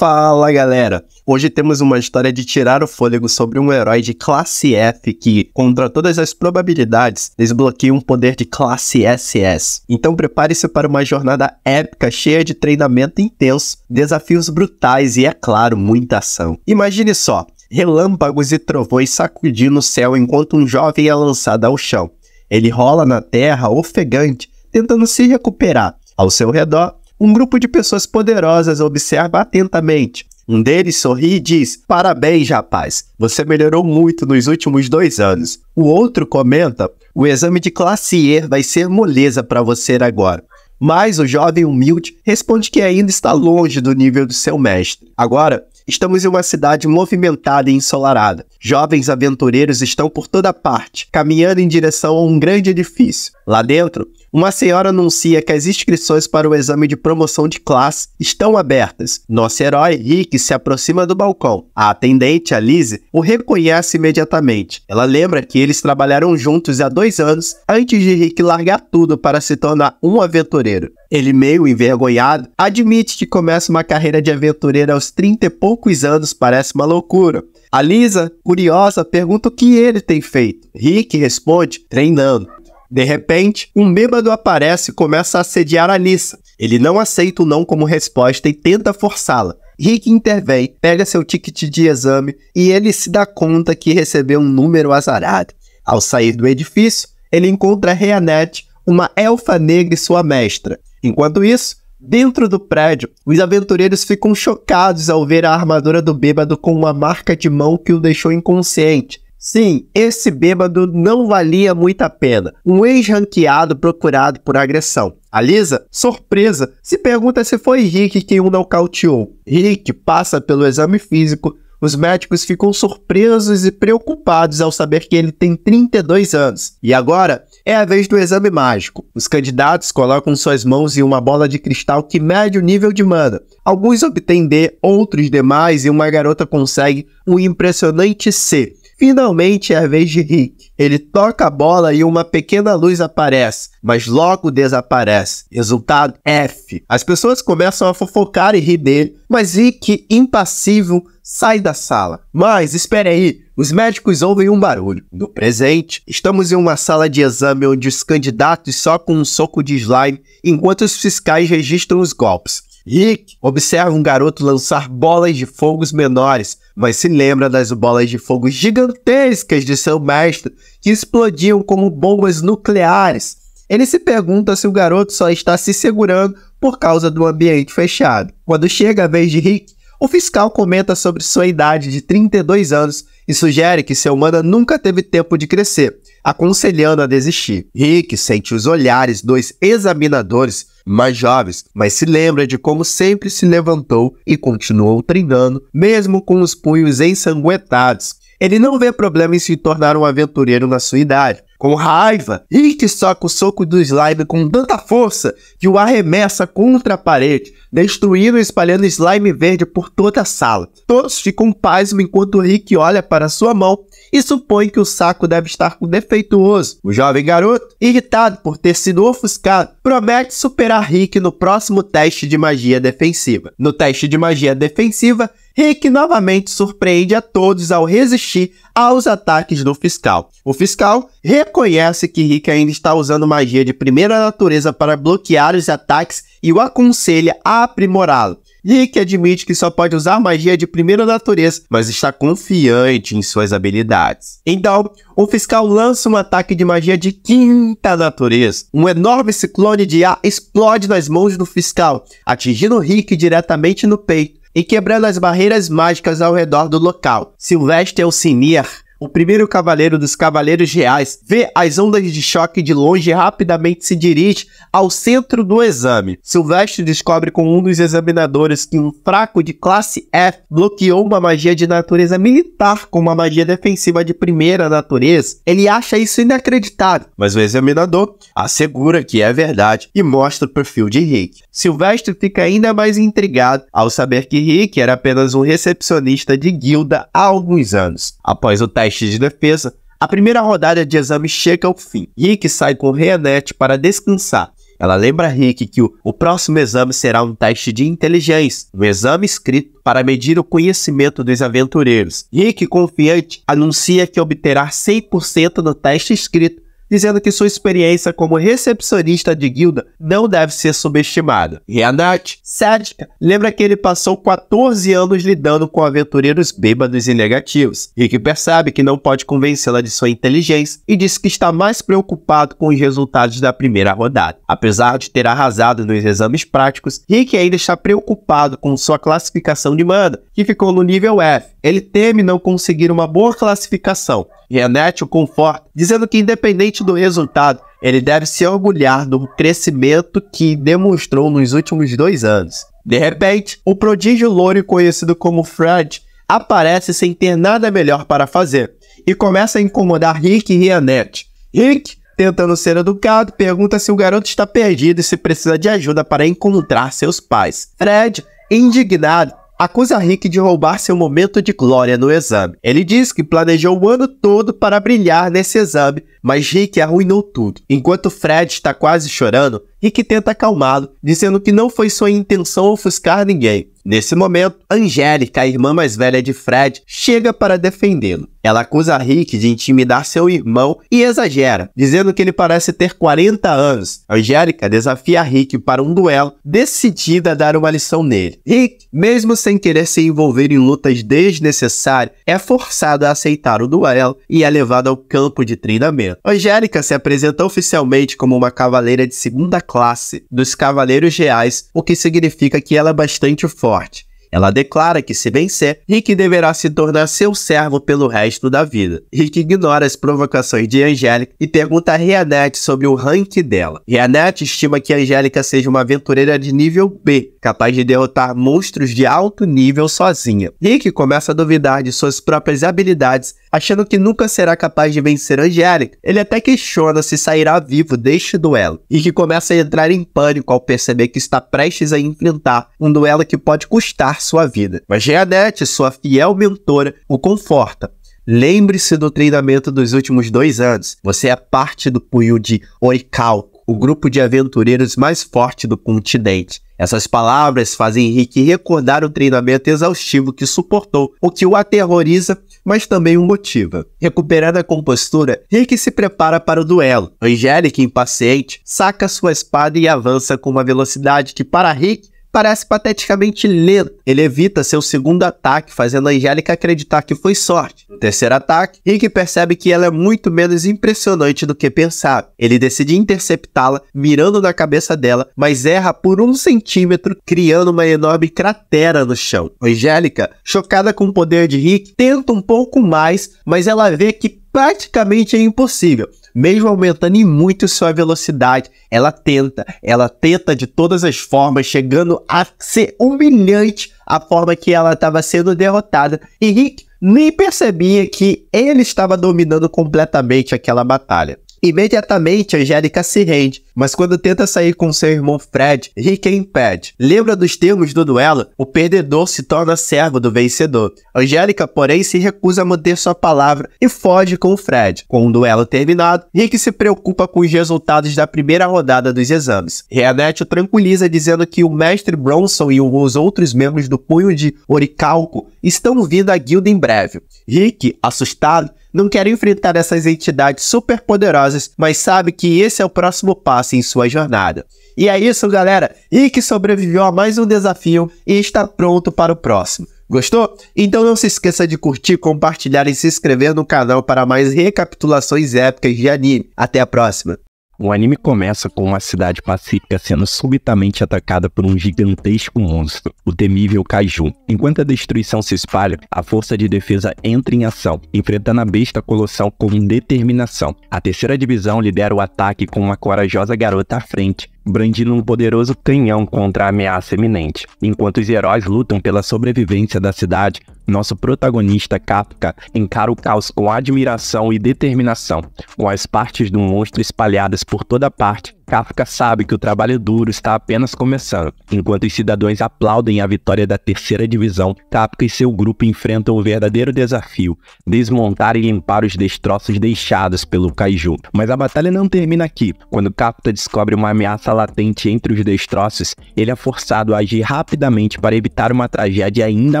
Fala galera! Hoje temos uma história de tirar o fôlego sobre um herói de classe F que, contra todas as probabilidades, desbloqueia um poder de classe SS. Então prepare-se para uma jornada épica cheia de treinamento intenso, desafios brutais e, é claro, muita ação. Imagine só! Relâmpagos e trovões sacudindo o céu enquanto um jovem é lançado ao chão. Ele rola na terra ofegante, tentando se recuperar. Ao seu redor, um grupo de pessoas poderosas observa atentamente. Um deles sorri e diz: Parabéns, rapaz, você melhorou muito nos últimos dois anos. O outro comenta: O exame de classe E vai ser moleza para você agora. Mas o jovem humilde responde que ainda está longe do nível do seu mestre. Agora, Estamos em uma cidade movimentada e ensolarada. Jovens aventureiros estão por toda parte, caminhando em direção a um grande edifício. Lá dentro, uma senhora anuncia que as inscrições para o exame de promoção de classe estão abertas. Nosso herói, Rick, se aproxima do balcão. A atendente, Alice, o reconhece imediatamente. Ela lembra que eles trabalharam juntos há dois anos antes de Rick largar tudo para se tornar um aventureiro. Ele, meio envergonhado, admite que começa uma carreira de aventureiro aos 30 e poucos anos parece uma loucura. A Lisa, curiosa, pergunta o que ele tem feito. Rick responde: treinando. De repente, um bêbado aparece e começa a assediar a Lisa. Ele não aceita o não como resposta e tenta forçá-la. Rick intervém, pega seu ticket de exame e ele se dá conta que recebeu um número azarado. Ao sair do edifício, ele encontra Reanette, uma elfa negra e sua mestra. Enquanto isso, dentro do prédio, os aventureiros ficam chocados ao ver a armadura do bêbado com uma marca de mão que o deixou inconsciente. Sim, esse bêbado não valia muito a pena. Um ex-ranqueado procurado por agressão. A Lisa, surpresa, se pergunta se foi Rick quem o nocauteou. Rick passa pelo exame físico. Os médicos ficam surpresos e preocupados ao saber que ele tem 32 anos. E agora é a vez do exame mágico. Os candidatos colocam suas mãos em uma bola de cristal que mede o nível de mana. Alguns obtêm D, outros demais e uma garota consegue um impressionante C. Finalmente é a vez de Rick. Ele toca a bola e uma pequena luz aparece, mas logo desaparece. Resultado F. As pessoas começam a fofocar e rir dele, mas Rick, impassível, sai da sala. Mas espere aí, os médicos ouvem um barulho. No presente, estamos em uma sala de exame onde os candidatos socam um soco de slime enquanto os fiscais registram os golpes. Rick observa um garoto lançar bolas de fogos menores, mas se lembra das bolas de fogo gigantescas de seu mestre que explodiam como bombas nucleares. Ele se pergunta se o garoto só está se segurando por causa do ambiente fechado. Quando chega a vez de Rick, o fiscal comenta sobre sua idade de 32 anos e sugere que seu mana nunca teve tempo de crescer, aconselhando a desistir. Rick sente os olhares dos examinadores mais jovens, mas se lembra de como sempre se levantou e continuou treinando, mesmo com os punhos ensanguentados. Ele não vê problema em se tornar um aventureiro na sua idade, com raiva, Rick soca o soco do slime com tanta força que o arremessa contra a parede, destruindo e espalhando slime verde por toda a sala. Todos ficam pasmo enquanto Rick olha para sua mão e supõe que o saco deve estar defeituoso. O jovem garoto, irritado por ter sido ofuscado, promete superar Rick no próximo teste de magia defensiva. No teste de magia defensiva, Rick novamente surpreende a todos ao resistir aos ataques do fiscal. O fiscal reconhece que Rick ainda está usando magia de primeira natureza para bloquear os ataques e o aconselha a aprimorá-lo. Rick admite que só pode usar magia de primeira natureza, mas está confiante em suas habilidades. Então, o fiscal lança um ataque de magia de quinta natureza. Um enorme ciclone de ar explode nas mãos do fiscal, atingindo Rick diretamente no peito e quebrando as barreiras mágicas ao redor do local. Sylvester Elsinir o primeiro cavaleiro dos Cavaleiros Reais, vê as ondas de choque de longe e rapidamente se dirige ao centro do exame. Silvestre descobre com um dos examinadores que um fraco de classe F bloqueou uma magia de natureza militar com uma magia defensiva de primeira natureza. Ele acha isso inacreditável, mas o examinador assegura que é verdade e mostra o perfil de Rick. Silvestre fica ainda mais intrigado ao saber que Rick era apenas um recepcionista de guilda há alguns anos. Após o teste teste de defesa, a primeira rodada de exame chega ao fim. Rick sai com Renette para descansar. Ela lembra a Rick que o, o próximo exame será um teste de inteligência, um exame escrito para medir o conhecimento dos aventureiros. Rick, confiante, anuncia que obterá 100% no teste escrito dizendo que sua experiência como recepcionista de guilda não deve ser subestimada. Renate, cética, lembra que ele passou 14 anos lidando com aventureiros bêbados e negativos. Rick percebe que não pode convencê-la de sua inteligência e diz que está mais preocupado com os resultados da primeira rodada. Apesar de ter arrasado nos exames práticos, Rick ainda está preocupado com sua classificação de mana, que ficou no nível F. Ele teme não conseguir uma boa classificação, Renete o conforta, dizendo que independente do resultado, ele deve se orgulhar do crescimento que demonstrou nos últimos dois anos. De repente, o prodígio louro conhecido como Fred aparece sem ter nada melhor para fazer e começa a incomodar Rick e Renete. Rick, tentando ser educado, pergunta se o garoto está perdido e se precisa de ajuda para encontrar seus pais. Fred, indignado, acusa Rick de roubar seu momento de glória no exame. Ele diz que planejou o ano todo para brilhar nesse exame, mas Rick arruinou tudo. Enquanto Fred está quase chorando, e que tenta acalmá-lo, dizendo que não foi sua intenção ofuscar ninguém. Nesse momento, Angélica, a irmã mais velha de Fred, chega para defendê-lo. Ela acusa Rick de intimidar seu irmão e exagera, dizendo que ele parece ter 40 anos. Angélica desafia Rick para um duelo, decidida a dar uma lição nele. Rick, mesmo sem querer se envolver em lutas desnecessárias, é forçado a aceitar o duelo e é levado ao campo de treinamento. Angélica se apresenta oficialmente como uma cavaleira de segunda classe dos Cavaleiros Reais, o que significa que ela é bastante forte. Ela declara que, se vencer, Rick deverá se tornar seu servo pelo resto da vida. Rick ignora as provocações de Angélica e pergunta a Rianette sobre o rank dela. Rianette estima que Angélica seja uma aventureira de nível B, capaz de derrotar monstros de alto nível sozinha. Rick começa a duvidar de suas próprias habilidades achando que nunca será capaz de vencer Angelic, ele até questiona se sairá vivo deste duelo e que começa a entrar em pânico ao perceber que está prestes a enfrentar um duelo que pode custar sua vida. Mas Jeanette, sua fiel mentora, o conforta. Lembre-se do treinamento dos últimos dois anos. Você é parte do punho de Oikau, o grupo de aventureiros mais forte do continente. Essas palavras fazem Henrique recordar o treinamento exaustivo que suportou, o que o aterroriza mas também o motiva. Recuperada a compostura, Rick se prepara para o duelo. Angélica, impaciente, saca sua espada e avança com uma velocidade que, para Rick, parece pateticamente lento. Ele evita seu segundo ataque, fazendo a Angélica acreditar que foi sorte. No terceiro ataque, Rick percebe que ela é muito menos impressionante do que pensava. Ele decide interceptá-la, mirando na cabeça dela, mas erra por um centímetro, criando uma enorme cratera no chão. Angélica, chocada com o poder de Rick, tenta um pouco mais, mas ela vê que praticamente é impossível mesmo aumentando em muito sua velocidade, ela tenta, ela tenta de todas as formas, chegando a ser humilhante a forma que ela estava sendo derrotada. Henrique nem percebia que ele estava dominando completamente aquela batalha. Imediatamente, Angélica se rende, mas quando tenta sair com seu irmão Fred, Rick a impede. Lembra dos termos do duelo? O perdedor se torna servo do vencedor. Angélica, porém, se recusa a manter sua palavra e foge com Fred. Com o duelo terminado, Rick se preocupa com os resultados da primeira rodada dos exames. Reanete o tranquiliza dizendo que o mestre Bronson e os outros membros do punho de Oricalco estão vindo à guilda em breve. Rick, assustado, não quer enfrentar essas entidades superpoderosas, mas sabe que esse é o próximo passo em sua jornada. E é isso, galera. Ikki sobreviveu a mais um desafio e está pronto para o próximo. Gostou? Então não se esqueça de curtir, compartilhar e se inscrever no canal para mais recapitulações épicas de anime. Até a próxima! O anime começa com uma cidade pacífica sendo subitamente atacada por um gigantesco monstro, o temível Kaiju. Enquanto a destruição se espalha, a força de defesa entra em ação, enfrentando a besta colossal com determinação. A terceira divisão lidera o ataque com uma corajosa garota à frente, brandindo um poderoso canhão contra a ameaça iminente. Enquanto os heróis lutam pela sobrevivência da cidade, nosso protagonista Kafka encara o caos com admiração e determinação, com as partes do monstro espalhadas por toda parte Kafka sabe que o trabalho duro está apenas começando. Enquanto os cidadãos aplaudem a vitória da terceira divisão, Kafka e seu grupo enfrentam o verdadeiro desafio: desmontar e limpar os destroços deixados pelo Kaiju. Mas a batalha não termina aqui. Quando Kafka descobre uma ameaça latente entre os destroços, ele é forçado a agir rapidamente para evitar uma tragédia ainda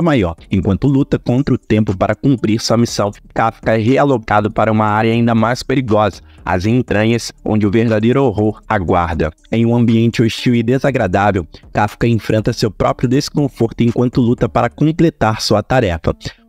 maior. Enquanto luta contra o tempo para cumprir sua missão, Kafka é realocado para uma área ainda mais perigosa, as entranhas, onde o verdadeiro horror aguarda. Em um ambiente hostil e desagradável, Kafka enfrenta seu próprio desconforto enquanto luta para completar sua tarefa.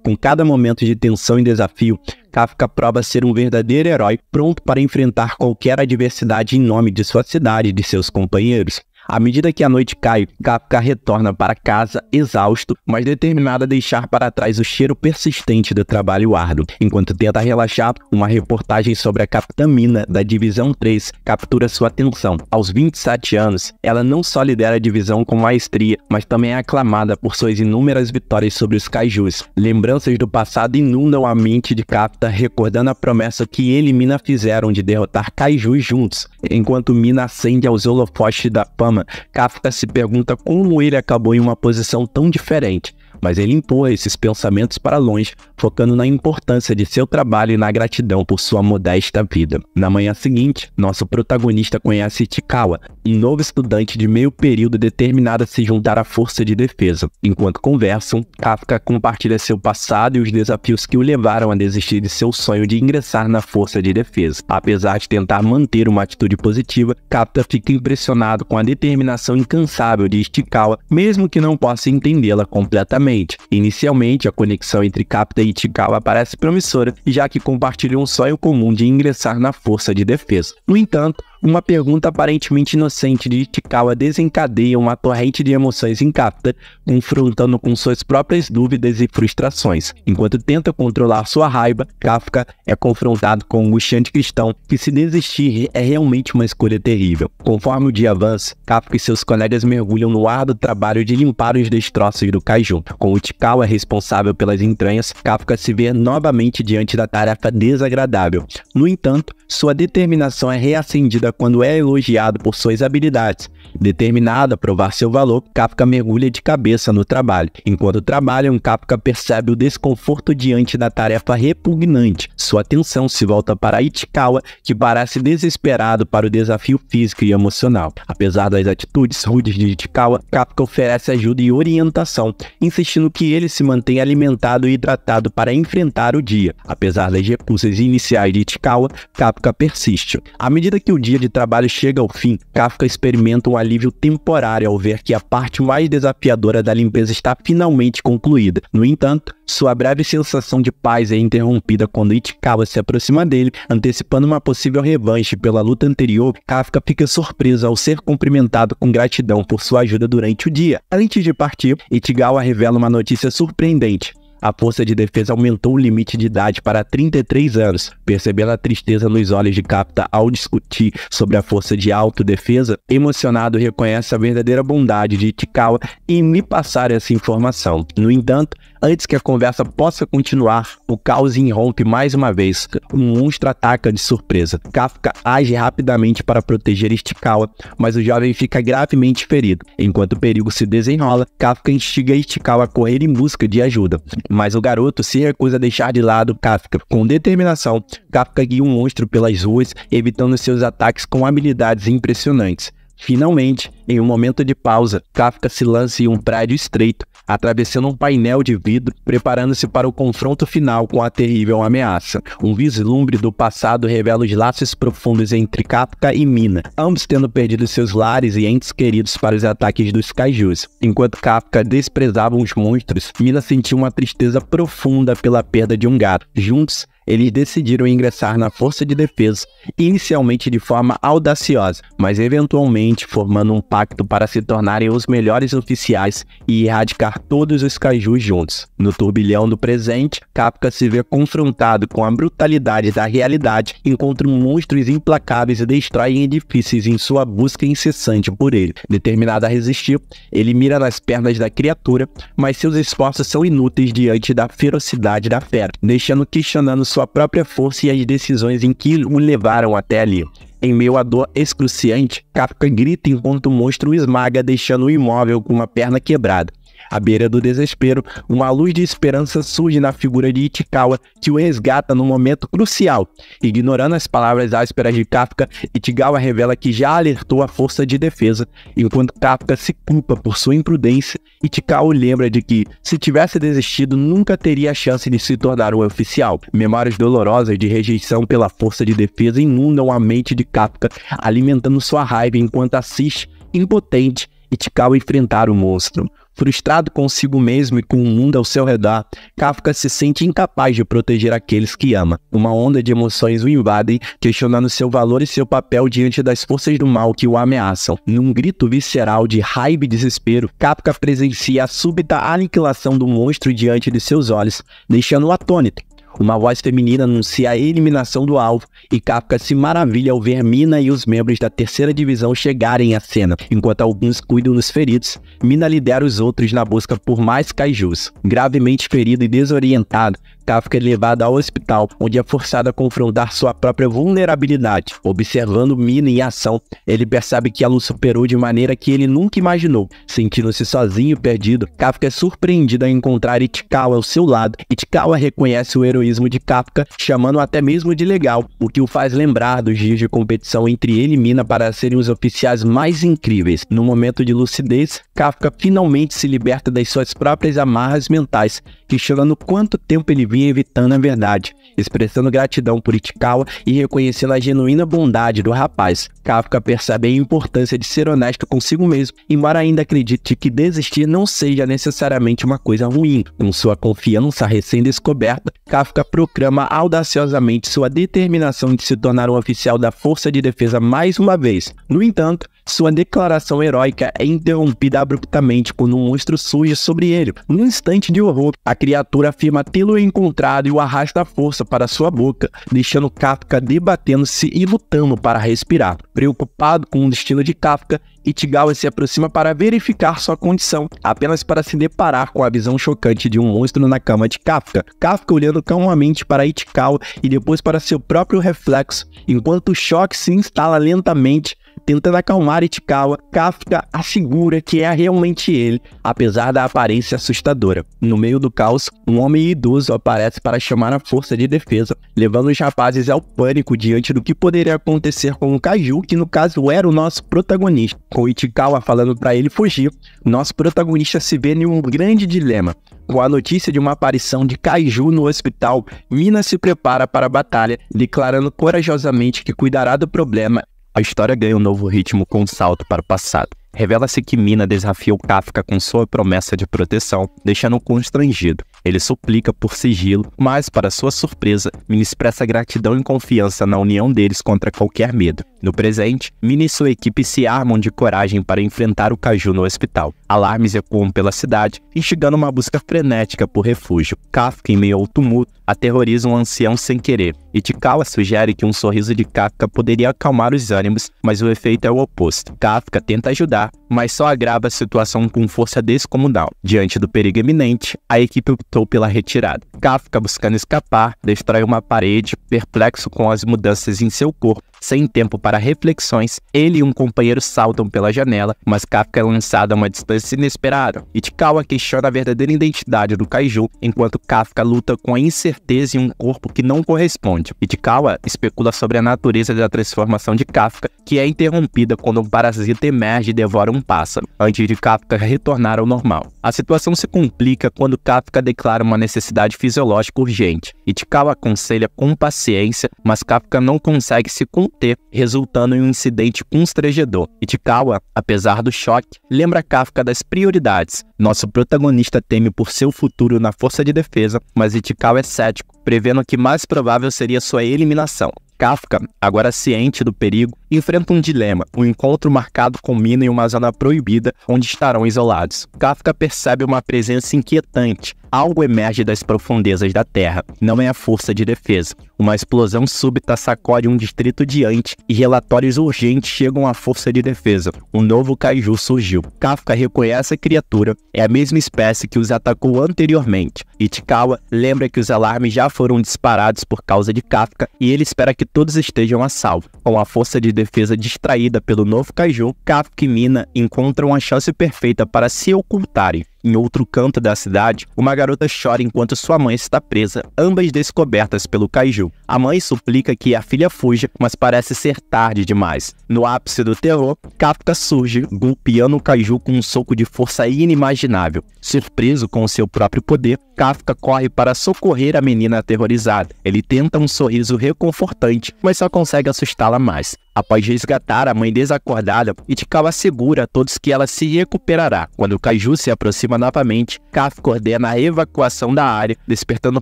Com cada momento de tensão e desafio, Kafka prova ser um verdadeiro herói pronto para enfrentar qualquer adversidade em nome de sua cidade e de seus companheiros. À medida que a noite cai, Kafka retorna para casa exausto, mas determinado a deixar para trás o cheiro persistente do trabalho árduo. Enquanto tenta relaxar, uma reportagem sobre a Capitã Mina da Divisão 3 captura sua atenção. Aos 27 anos, ela não só lidera a divisão com maestria, mas também é aclamada por suas inúmeras vitórias sobre os Kaijus. Lembranças do passado inundam a mente de Capta, recordando a promessa que ele e Mina fizeram de derrotar Kaijus juntos, enquanto Mina acende aos holofotes da fama problema, Kafka se pergunta como ele acabou em uma posição tão diferente mas ele impôs esses pensamentos para longe, focando na importância de seu trabalho e na gratidão por sua modesta vida. Na manhã seguinte, nosso protagonista conhece Chikawa, um novo estudante de meio período determinado a se juntar à força de defesa. Enquanto conversam, Kafka compartilha seu passado e os desafios que o levaram a desistir de seu sonho de ingressar na força de defesa. Apesar de tentar manter uma atitude positiva, Kafka fica impressionado com a determinação incansável de Chikawa, mesmo que não possa entendê-la completamente. Inicialmente, a conexão entre Capta e Ichikawa parece promissora, já que compartilham um sonho comum de ingressar na força de defesa. No entanto, uma pergunta aparentemente inocente de Ichikawa desencadeia uma torrente de emoções em Kafka, confrontando com suas próprias dúvidas e frustrações. Enquanto tenta controlar sua raiva, Kafka é confrontado com um angustiante cristão que se desistir é realmente uma escolha terrível. Conforme o dia avança, Kafka e seus colegas mergulham no árduo trabalho de limpar os destroços do Kaiju. Com Ichikawa responsável pelas entranhas, Kafka se vê novamente diante da tarefa desagradável. No entanto, sua determinação é reacendida quando é elogiado por suas habilidades. Determinado a provar seu valor, Kafka mergulha de cabeça no trabalho. Enquanto trabalham, Kafka percebe o desconforto diante da tarefa repugnante. Sua atenção se volta para Itikawa, que parece desesperado para o desafio físico e emocional. Apesar das atitudes rudes de Itikawa, Kafka oferece ajuda e orientação, insistindo que ele se mantenha alimentado e hidratado para enfrentar o dia. Apesar das repulsas iniciais de Itikawa, Kafka Kafka persiste. À medida que o dia de trabalho chega ao fim, Kafka experimenta um alívio temporário ao ver que a parte mais desafiadora da limpeza está finalmente concluída. No entanto, sua breve sensação de paz é interrompida quando Itikawa se aproxima dele, antecipando uma possível revanche pela luta anterior. Kafka fica surpreso ao ser cumprimentado com gratidão por sua ajuda durante o dia. Antes de partir, Itigawa revela uma notícia surpreendente a Força de Defesa aumentou o limite de idade para 33 anos. Percebendo a tristeza nos olhos de Capta ao discutir sobre a força de autodefesa, emocionado reconhece a verdadeira bondade de Itikawa em me passar essa informação. No entanto, antes que a conversa possa continuar, o caos irrompe mais uma vez. Um monstro ataca de surpresa. Kafka age rapidamente para proteger Itikawa, mas o jovem fica gravemente ferido. Enquanto o perigo se desenrola, Kafka instiga Itikawa a correr em busca de ajuda. Mas o garoto se recusa a deixar de lado Kafka. Com determinação, Kafka guia um monstro pelas ruas, evitando seus ataques com habilidades impressionantes. Finalmente, em um momento de pausa, Kafka se lança em um prédio estreito, atravessando um painel de vidro, preparando-se para o confronto final com a terrível ameaça. Um vislumbre do passado revela os laços profundos entre Kafka e Mina, ambos tendo perdido seus lares e entes queridos para os ataques dos kaijus. Enquanto Kafka desprezava os monstros, Mina sentiu uma tristeza profunda pela perda de um gato. Juntos, eles decidiram ingressar na Força de Defesa, inicialmente de forma audaciosa, mas eventualmente formando um pacto para se tornarem os melhores oficiais e erradicar todos os kaijus juntos. No turbilhão do presente, Kapka se vê confrontado com a brutalidade da realidade, encontra monstros implacáveis e destroem edifícios em sua busca incessante por ele. Determinado a resistir, ele mira nas pernas da criatura, mas seus esforços são inúteis diante da ferocidade da fera, deixando questionando sua sua própria força e as decisões em que o levaram até ali. Em meio à dor excruciante, Kafka grita enquanto o monstro o esmaga, deixando o imóvel com uma perna quebrada. À beira do desespero, uma luz de esperança surge na figura de Ichikawa, que o resgata num momento crucial. Ignorando as palavras ásperas de Kafka, Ichikawa revela que já alertou a força de defesa, enquanto Kafka se culpa por sua imprudência, Ichikawa lembra de que, se tivesse desistido, nunca teria a chance de se tornar um oficial. Memórias dolorosas de rejeição pela força de defesa inundam a mente de Kafka, alimentando sua raiva enquanto assiste, impotente, Ichikawa enfrentar o monstro. Frustrado consigo mesmo e com o mundo ao seu redor, Kafka se sente incapaz de proteger aqueles que ama. Uma onda de emoções o invadem, questionando seu valor e seu papel diante das forças do mal que o ameaçam. Num grito visceral de raiva e desespero, Kafka presencia a súbita aniquilação do monstro diante de seus olhos, deixando-o atônito. Uma voz feminina anuncia a eliminação do alvo e Kafka se maravilha ao ver Mina e os membros da terceira divisão chegarem à cena. Enquanto alguns cuidam dos feridos, Mina lidera os outros na busca por mais cajus. Gravemente ferido e desorientado, Kafka é levada ao hospital, onde é forçada a confrontar sua própria vulnerabilidade. Observando Mina em ação, ele percebe que ela o superou de maneira que ele nunca imaginou. Sentindo-se sozinho e perdido, Kafka é surpreendido a encontrar Itikawa ao seu lado. Itikawa reconhece o heroísmo de Kafka, chamando até mesmo de legal, o que o faz lembrar dos dias de competição entre ele e Mina para serem os oficiais mais incríveis. No momento de lucidez, Kafka finalmente se liberta das suas próprias amarras mentais, questionando quanto tempo ele vinha evitando a verdade, expressando gratidão por Itikawa e reconhecendo a genuína bondade do rapaz. Kafka percebe a importância de ser honesto consigo mesmo, embora ainda acredite que desistir não seja necessariamente uma coisa ruim. Com sua confiança recém-descoberta, Kafka proclama audaciosamente sua determinação de se tornar um oficial da Força de Defesa mais uma vez. No entanto, sua declaração heróica é interrompida abruptamente quando um monstro surge sobre ele. Num instante de horror, a criatura afirma tê-lo encontrado e o arrasta à força para sua boca, deixando Kafka debatendo-se e lutando para respirar. Preocupado com o destino de Kafka, Itigawa se aproxima para verificar sua condição, apenas para se deparar com a visão chocante de um monstro na cama de Kafka. Kafka olhando calmamente para Itikawa e depois para seu próprio reflexo, enquanto o choque se instala lentamente tentando acalmar Itikawa, Kafka assegura que é realmente ele, apesar da aparência assustadora. No meio do caos, um homem idoso aparece para chamar a força de defesa, levando os rapazes ao pânico diante do que poderia acontecer com o Kaju, que no caso era o nosso protagonista. Com Itikawa falando para ele fugir, nosso protagonista se vê em um grande dilema. Com a notícia de uma aparição de Kaiju no hospital, Mina se prepara para a batalha, declarando corajosamente que cuidará do problema a história ganha um novo ritmo com um salto para o passado. Revela-se que Mina desafia o Kafka com sua promessa de proteção, deixando-o constrangido. Ele suplica por sigilo, mas, para sua surpresa, Mina expressa gratidão e confiança na união deles contra qualquer medo. No presente, Minnie e sua equipe se armam de coragem para enfrentar o Caju no hospital. Alarmes ecoam pela cidade, instigando uma busca frenética por refúgio. Kafka, em meio ao tumulto, aterroriza um ancião sem querer. Itikawa sugere que um sorriso de Kafka poderia acalmar os ânimos, mas o efeito é o oposto. Kafka tenta ajudar, mas só agrava a situação com força descomunal. Diante do perigo iminente, a equipe optou pela retirada. Kafka, buscando escapar, destrói uma parede, perplexo com as mudanças em seu corpo sem tempo para reflexões, ele e um companheiro saltam pela janela, mas Kafka é lançado a uma distância inesperada. Itikawa questiona a verdadeira identidade do Kaiju, enquanto Kafka luta com a incerteza em um corpo que não corresponde. Itikawa especula sobre a natureza da transformação de Kafka, que é interrompida quando um parasita emerge e devora um pássaro, antes de Kafka retornar ao normal. A situação se complica quando Kafka declara uma necessidade fisiológica urgente. Itikawa aconselha com paciência, mas Kafka não consegue se T, resultando em um incidente constrangedor. Itikawa, apesar do choque, lembra Kafka das prioridades. Nosso protagonista teme por seu futuro na força de defesa, mas Itikawa é cético, prevendo que mais provável seria sua eliminação. Kafka, agora ciente do perigo, enfrenta um dilema, um encontro marcado com Mina em uma zona proibida onde estarão isolados. Kafka percebe uma presença inquietante, algo emerge das profundezas da Terra. Não é a força de defesa. Uma explosão súbita sacode um distrito diante e relatórios urgentes chegam à força de defesa. Um novo kaiju surgiu. Kafka reconhece a criatura, é a mesma espécie que os atacou anteriormente. Itikawa lembra que os alarmes já foram disparados por causa de Kafka e ele espera que todos estejam a salvo. Com a força de defesa distraída pelo novo kaiju, Kafka e Mina encontram a chance perfeita para se ocultarem em outro canto da cidade, uma garota chora enquanto sua mãe está presa, ambas descobertas pelo Kaiju. A mãe suplica que a filha fuja, mas parece ser tarde demais. No ápice do terror, Kafka surge, golpeando o Kaiju com um soco de força inimaginável. Surpreso com seu próprio poder, Kafka corre para socorrer a menina aterrorizada. Ele tenta um sorriso reconfortante, mas só consegue assustá-la mais após resgatar a mãe desacordada, Itikawa assegura a todos que ela se recuperará. Quando Kaiju se aproxima novamente, Kaf coordena a evacuação da área, despertando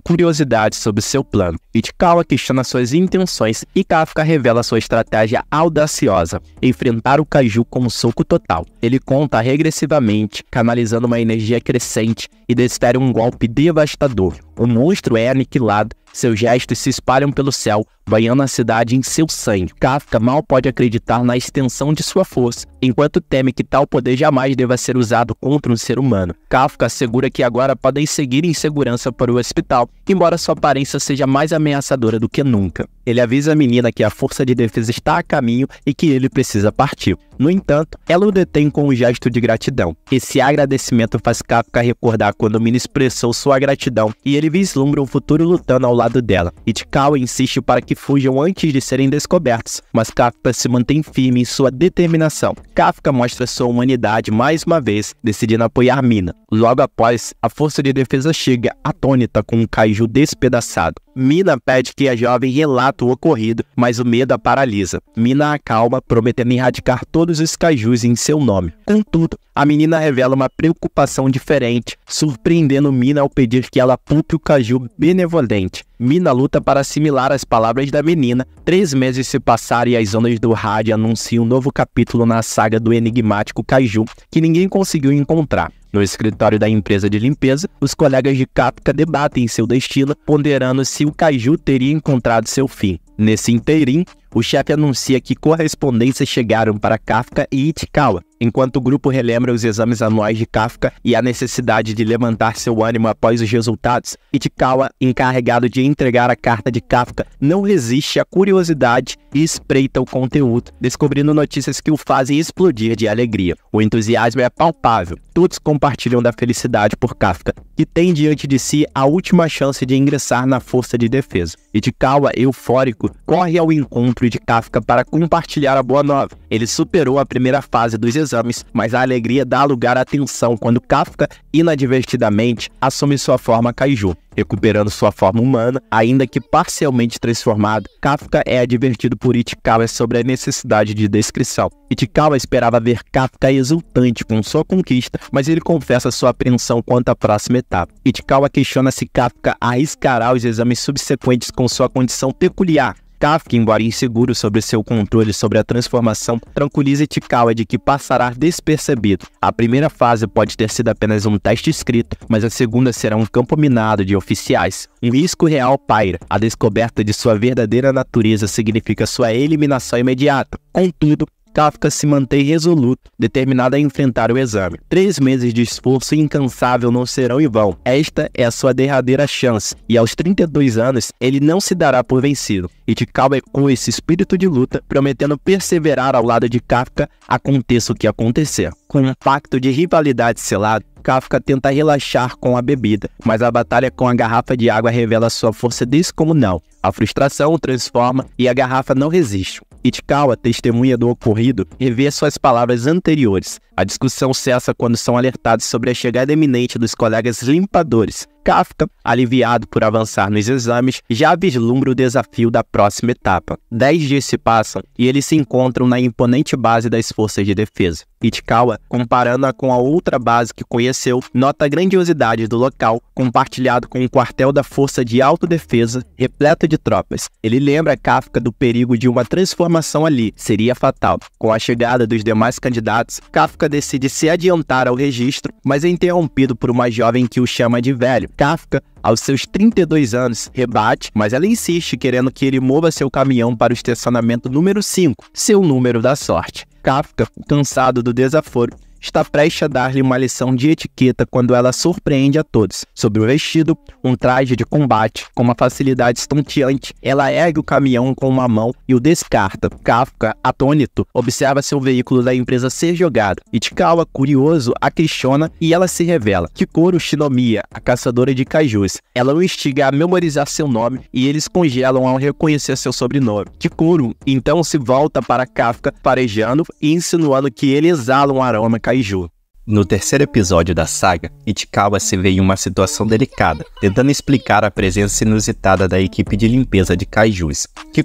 curiosidade sobre seu plano. Itikawa questiona suas intenções e Kafka revela sua estratégia audaciosa, enfrentar o Kaiju com um soco total. Ele conta regressivamente, canalizando uma energia crescente e desfere um golpe devastador. O monstro é aniquilado, seus gestos se espalham pelo céu, banhando a cidade em seu sangue. Kafka mal pode acreditar na extensão de sua força, enquanto teme que tal poder jamais deva ser usado contra um ser humano. Kafka assegura que agora podem seguir em segurança para o hospital, embora sua aparência seja mais ameaçadora do que nunca. Ele avisa a menina que a força de defesa está a caminho e que ele precisa partir. No entanto, ela o detém com um gesto de gratidão. Esse agradecimento faz Kafka recordar quando o menino expressou sua gratidão e ele vislumbra um futuro lutando ao lado dela. Itikawa insiste para que fujam antes de serem descobertos, mas Kafka se mantém firme em sua determinação. Kafka mostra sua humanidade mais uma vez, decidindo apoiar Mina. Logo após, a força de defesa chega atônita com um kaiju despedaçado. Mina pede que a jovem relate o ocorrido, mas o medo a paralisa. Mina acalma, prometendo erradicar todos os cajus em seu nome. Contudo, a menina revela uma preocupação diferente, surpreendendo Mina ao pedir que ela pupe o caju benevolente. Mina luta para assimilar as palavras da menina. Três meses se passaram e as ondas do rádio anunciam um novo capítulo na saga do enigmático Caju, que ninguém conseguiu encontrar. No escritório da empresa de limpeza, os colegas de Kafka debatem seu destino, ponderando se o caju teria encontrado seu fim. Nesse inteirinho, o chefe anuncia que correspondências chegaram para Kafka e Itikawa, enquanto o grupo relembra os exames anuais de Kafka e a necessidade de levantar seu ânimo após os resultados, Itikawa, encarregado de entregar a carta de Kafka, não resiste à curiosidade e espreita o conteúdo, descobrindo notícias que o fazem explodir de alegria. O entusiasmo é palpável, todos compartilham da felicidade por Kafka, que tem diante de si a última chance de ingressar na força de defesa. Itikawa, eufórico, corre ao encontro de Kafka para compartilhar a boa nova. Ele superou a primeira fase dos exames, mas a alegria dá lugar à tensão quando Kafka, inadvertidamente, assume sua forma kaiju. Recuperando sua forma humana, ainda que parcialmente transformado, Kafka é advertido por Itikawa sobre a necessidade de descrição. Itikawa esperava ver Kafka exultante com sua conquista, mas ele confessa sua apreensão quanto à próxima etapa. Kafka. Tá. É questiona se Kafka arriscará os exames subsequentes com sua condição peculiar. Kafka, embora inseguro sobre seu controle sobre a transformação, tranquiliza Itikawa de que passará despercebido. A primeira fase pode ter sido apenas um teste escrito, mas a segunda será um campo minado de oficiais. Um risco real paira. A descoberta de sua verdadeira natureza significa sua eliminação imediata. Contudo, Kafka se mantém resoluto, determinado a enfrentar o exame. Três meses de esforço incansável não serão em vão. Esta é a sua derradeira chance, e aos 32 anos ele não se dará por vencido. E de calma com esse espírito de luta, prometendo perseverar ao lado de Kafka, aconteça o que acontecer. Com um pacto de rivalidade selado, Kafka tenta relaxar com a bebida, mas a batalha com a garrafa de água revela sua força descomunal. A frustração o transforma e a garrafa não resiste. Itikawa, testemunha do ocorrido, revê suas palavras anteriores. A discussão cessa quando são alertados sobre a chegada iminente dos colegas limpadores, Kafka, aliviado por avançar nos exames, já vislumbra o desafio da próxima etapa. Dez dias se passam e eles se encontram na imponente base das forças de defesa. Itkawa, comparando-a com a outra base que conheceu, nota a grandiosidade do local, compartilhado com o um quartel da Força de Autodefesa, repleto de tropas. Ele lembra Kafka do perigo de uma transformação ali, seria fatal. Com a chegada dos demais candidatos, Kafka decide se adiantar ao registro, mas é interrompido por uma jovem que o chama de velho. Kafka, aos seus 32 anos, rebate, mas ela insiste querendo que ele mova seu caminhão para o estacionamento número 5, seu número da sorte. Kafka, cansado do desaforo, está prestes a dar-lhe uma lição de etiqueta quando ela surpreende a todos. Sobre o vestido, um traje de combate, com uma facilidade estonteante, ela ergue o caminhão com uma mão e o descarta. Kafka, atônito, observa seu veículo da empresa ser jogado. Itikawa, curioso, a questiona e ela se revela. Kikoro Shinomiya, a caçadora de cajus. Ela o instiga a memorizar seu nome e eles congelam ao reconhecer seu sobrenome. Kikoro então se volta para Kafka, farejando e insinuando que ele exala um aroma Kaiju. No terceiro episódio da saga, Ichikawa se vê em uma situação delicada, tentando explicar a presença inusitada da equipe de limpeza de kaijus, que,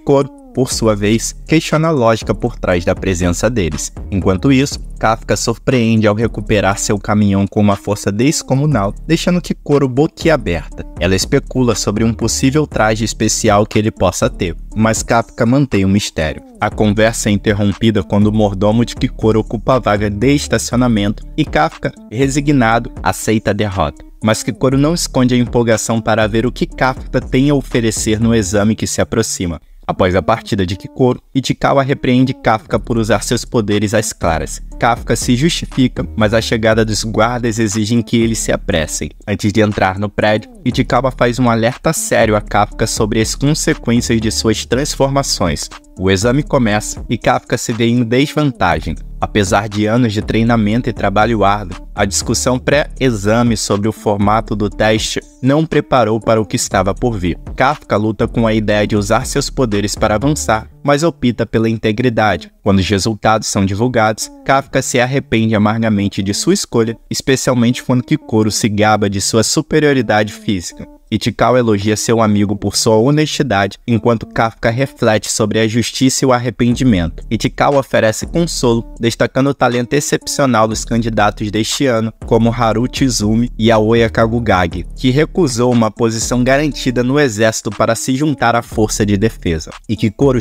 por sua vez, questiona a lógica por trás da presença deles. Enquanto isso, Kafka surpreende ao recuperar seu caminhão com uma força descomunal, deixando Kikoro boquiaberta. Ela especula sobre um possível traje especial que ele possa ter, mas Kafka mantém o um mistério. A conversa é interrompida quando o mordomo de Kikoro ocupa a vaga de estacionamento e Kafka, resignado, aceita a derrota mas Kikoro não esconde a empolgação para ver o que Kafka tem a oferecer no exame que se aproxima. Após a partida de Kikoro, Ichikawa repreende Kafka por usar seus poderes às claras. Kafka se justifica, mas a chegada dos guardas exige que eles se apressem. Antes de entrar no prédio, Ichikawa faz um alerta sério a Kafka sobre as consequências de suas transformações. O exame começa e Kafka se vê em desvantagem. Apesar de anos de treinamento e trabalho árduo, a discussão pré-exame sobre o formato do teste não preparou para o que estava por vir. Kafka luta com a ideia de usar seus poderes para avançar, mas opta pela integridade. Quando os resultados são divulgados, Kafka se arrepende amargamente de sua escolha, especialmente quando Kikoro se gaba de sua superioridade física. Itikau elogia seu amigo por sua honestidade, enquanto Kafka reflete sobre a justiça e o arrependimento. Itikau oferece consolo, destacando o talento excepcional dos candidatos deste ano, como Haru Izumi e Aoya Kagugagi, que recusou uma posição garantida no exército para se juntar à força de defesa. E Kikoro